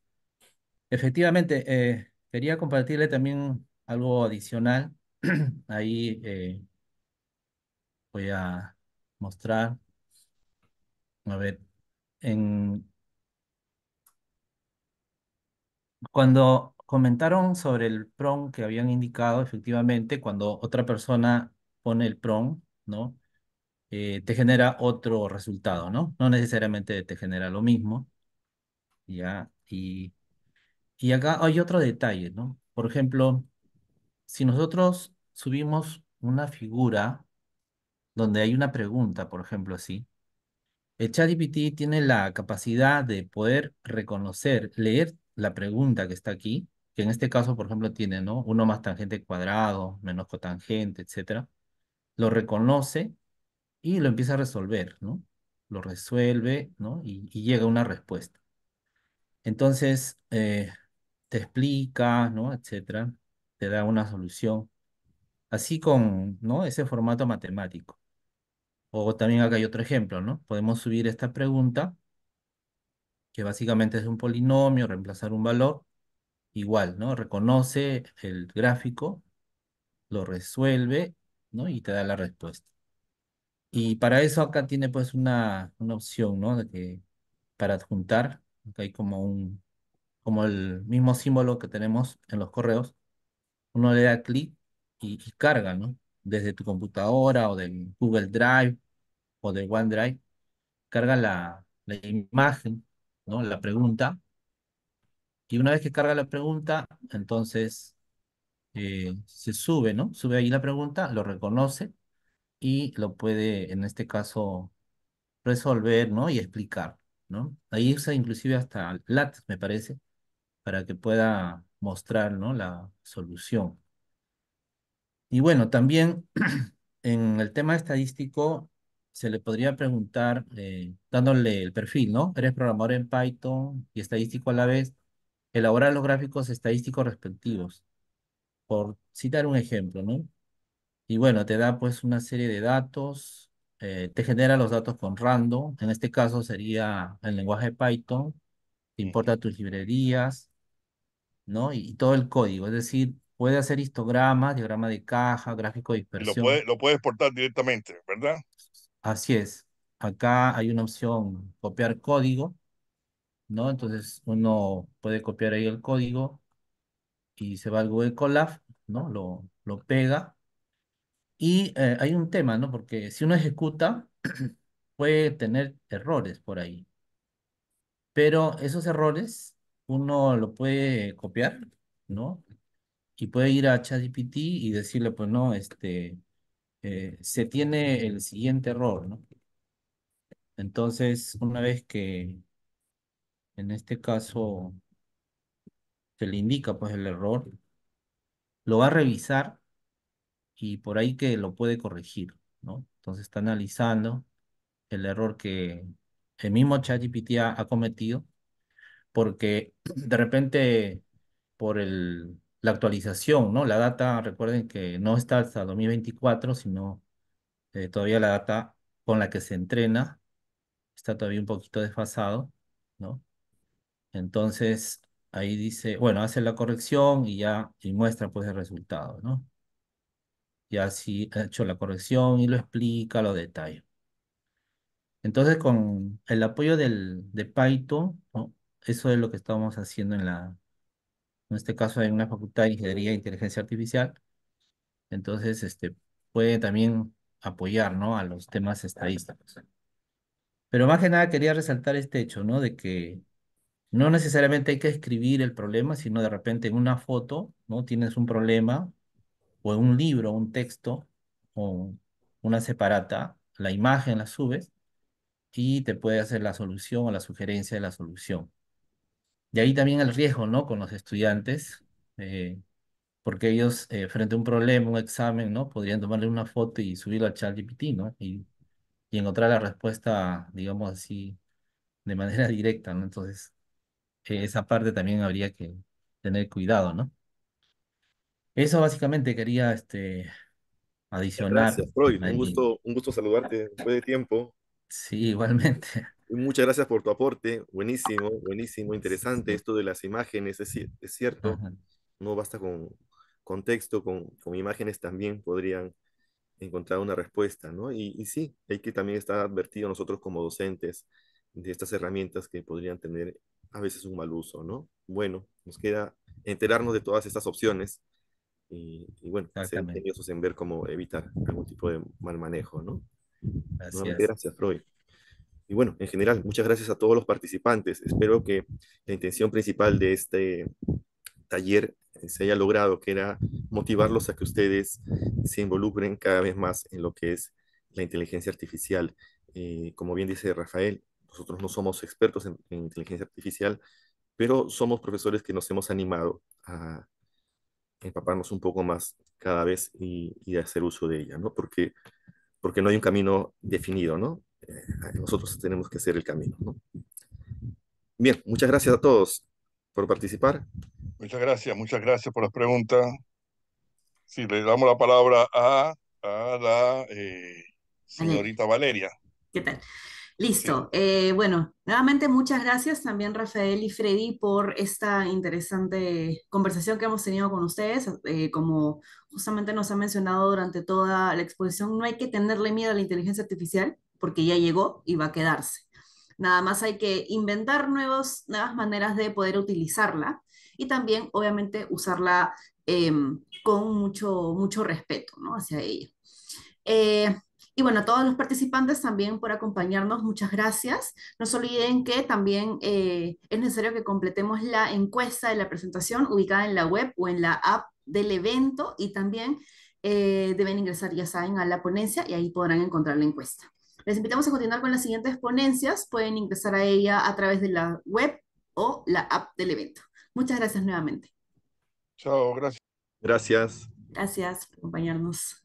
Efectivamente, eh, quería compartirle también algo adicional. Ahí eh, voy a mostrar. A ver, en... cuando comentaron sobre el PROM que habían indicado efectivamente cuando otra persona pone el PROM, ¿no? Eh, te genera otro resultado, ¿no? No necesariamente te genera lo mismo, ¿ya? Y, y acá hay otro detalle, ¿no? Por ejemplo, si nosotros subimos una figura donde hay una pregunta, por ejemplo, así, el ChatGPT tiene la capacidad de poder reconocer, leer la pregunta que está aquí en este caso, por ejemplo, tiene ¿no? 1 más tangente cuadrado, menos cotangente, etcétera. Lo reconoce y lo empieza a resolver, ¿no? Lo resuelve, ¿no? Y, llega a una respuesta. Entonces, eh, te explica, ¿no? Etcétera, te da una solución. Así con, ¿no? Ese formato matemático. O también acá hay otro ejemplo, ¿no? Podemos subir esta pregunta, que básicamente es un polinomio, reemplazar un valor, igual, ¿no? Reconoce el gráfico, lo resuelve, ¿no? Y te da la respuesta. Y para eso acá tiene pues una, una opción, ¿no? De que para adjuntar, acá hay como un, como el mismo símbolo que tenemos en los correos, uno le da clic y, carga, ¿no? Desde tu computadora o del Google Drive o de OneDrive, carga la, la imagen, ¿no? La pregunta y una vez que carga la pregunta, entonces eh, se sube, ¿no? Sube ahí la pregunta, lo reconoce y lo puede, en este caso, resolver, ¿no? Y explicar, ¿no? Ahí usa inclusive hasta LAT, me parece, para que pueda mostrar, ¿no? La solución. Y bueno, también en el tema estadístico se le podría preguntar, eh, dándole el perfil, ¿no? Eres programador en Python y estadístico a la vez, elaborar los gráficos estadísticos respectivos, por citar un ejemplo, ¿no? Y bueno, te da pues una serie de datos, eh, te genera los datos con random, en este caso sería el lenguaje Python, te importa tus librerías, ¿no? Y, todo el código, es decir, puede hacer histogramas, diagrama de caja, gráfico de dispersión. lo puede exportar directamente, ¿verdad? Así es. Acá hay una opción copiar código ¿no? Entonces uno puede copiar ahí el código y se va al Google Colab, ¿no? Lo, lo pega. Y eh, hay un tema, ¿no? Porque si uno ejecuta, puede tener errores por ahí. Pero esos errores uno lo puede copiar, ¿no? Y puede ir a ChatGPT y decirle, pues no, este, eh, se tiene el siguiente error, ¿no? Entonces, una vez que en este caso, se le indica pues el error. Lo va a revisar y por ahí que lo puede corregir, ¿no? Entonces está analizando el error que el mismo ChatGPT ha, ha cometido porque de repente por el, la actualización, ¿no? La data, recuerden que no está hasta 2024, sino eh, todavía la data con la que se entrena está todavía un poquito desfasado, ¿no? Entonces, ahí dice, bueno, hace la corrección y ya y muestra pues el resultado, ¿no? Y así ha hecho la corrección y lo explica, lo detalla. Entonces, con el apoyo del, de Python, ¿no? eso es lo que estamos haciendo en la, en este caso en una facultad de Ingeniería e Inteligencia Artificial. Entonces, este, puede también apoyar, ¿no? A los temas estadísticos. Pero más que nada quería resaltar este hecho, ¿no? De que no necesariamente hay que escribir el problema, sino de repente en una foto, ¿no? Tienes un problema o en un libro, un texto o una separata, la imagen la subes y te puede hacer la solución o la sugerencia de la solución. De ahí también el riesgo, ¿no? Con los estudiantes, eh, porque ellos eh, frente a un problema, un examen, ¿no? Podrían tomarle una foto y subirlo al ChatGPT, ¿no? Y, y encontrar la respuesta, digamos así, de manera directa, ¿no? Entonces, esa parte también habría que tener cuidado, ¿no? Eso básicamente quería este, adicionar. Gracias, este, Freud. Un gusto, un gusto saludarte después de tiempo. Sí, igualmente. Muchas gracias por tu aporte. Buenísimo, buenísimo, interesante esto de las imágenes, es, cierto. No basta con, contexto, con, con, imágenes también podrían encontrar una respuesta, ¿no? Y, y sí, hay que también estar advertido nosotros como docentes de estas herramientas que podrían tener a veces un mal uso, ¿no? Bueno, nos queda enterarnos de todas estas opciones y, bueno, ser ingeniosos en ver cómo evitar algún tipo de mal manejo, ¿no? Gracias, Freud. Y bueno, en general, muchas gracias a todos los participantes. Espero que la intención principal de este taller se haya logrado, que era motivarlos a que ustedes se involucren cada vez más en lo que es la inteligencia artificial. Eh, como bien dice Rafael, nosotros no somos expertos en, inteligencia artificial, pero somos profesores que nos hemos animado a empaparnos un poco más cada vez y, y hacer uso de ella, ¿no? Porque, porque no hay un camino definido, ¿no? Eh, nosotros tenemos que hacer el camino, ¿no? Bien, muchas gracias a todos por participar. Muchas gracias, muchas gracias por las preguntas. Sí, le damos la palabra a, la eh, señorita Valeria. ¿Qué tal? Listo. Eh, bueno, nuevamente muchas gracias también Rafael y Freddy por esta interesante conversación que hemos tenido con ustedes. Eh, como justamente nos ha mencionado durante toda la exposición, no hay que tenerle miedo a la inteligencia artificial porque ya llegó y va a quedarse. Nada más hay que inventar nuevos, nuevas maneras de poder utilizarla y también, obviamente, usarla em, con mucho, mucho respeto ¿no? hacia ella. Eh, y bueno, a todos los participantes también por acompañarnos, muchas gracias. No se olviden que también eh, es necesario que completemos la encuesta de la presentación ubicada en la web o en la app del evento y también eh, deben ingresar, ya saben, a la ponencia y ahí podrán encontrar la encuesta. Les invitamos a continuar con las siguientes ponencias. Pueden ingresar a ella a través de la web o la app del evento. Muchas gracias nuevamente. Chao, gracias. Gracias. Gracias por acompañarnos.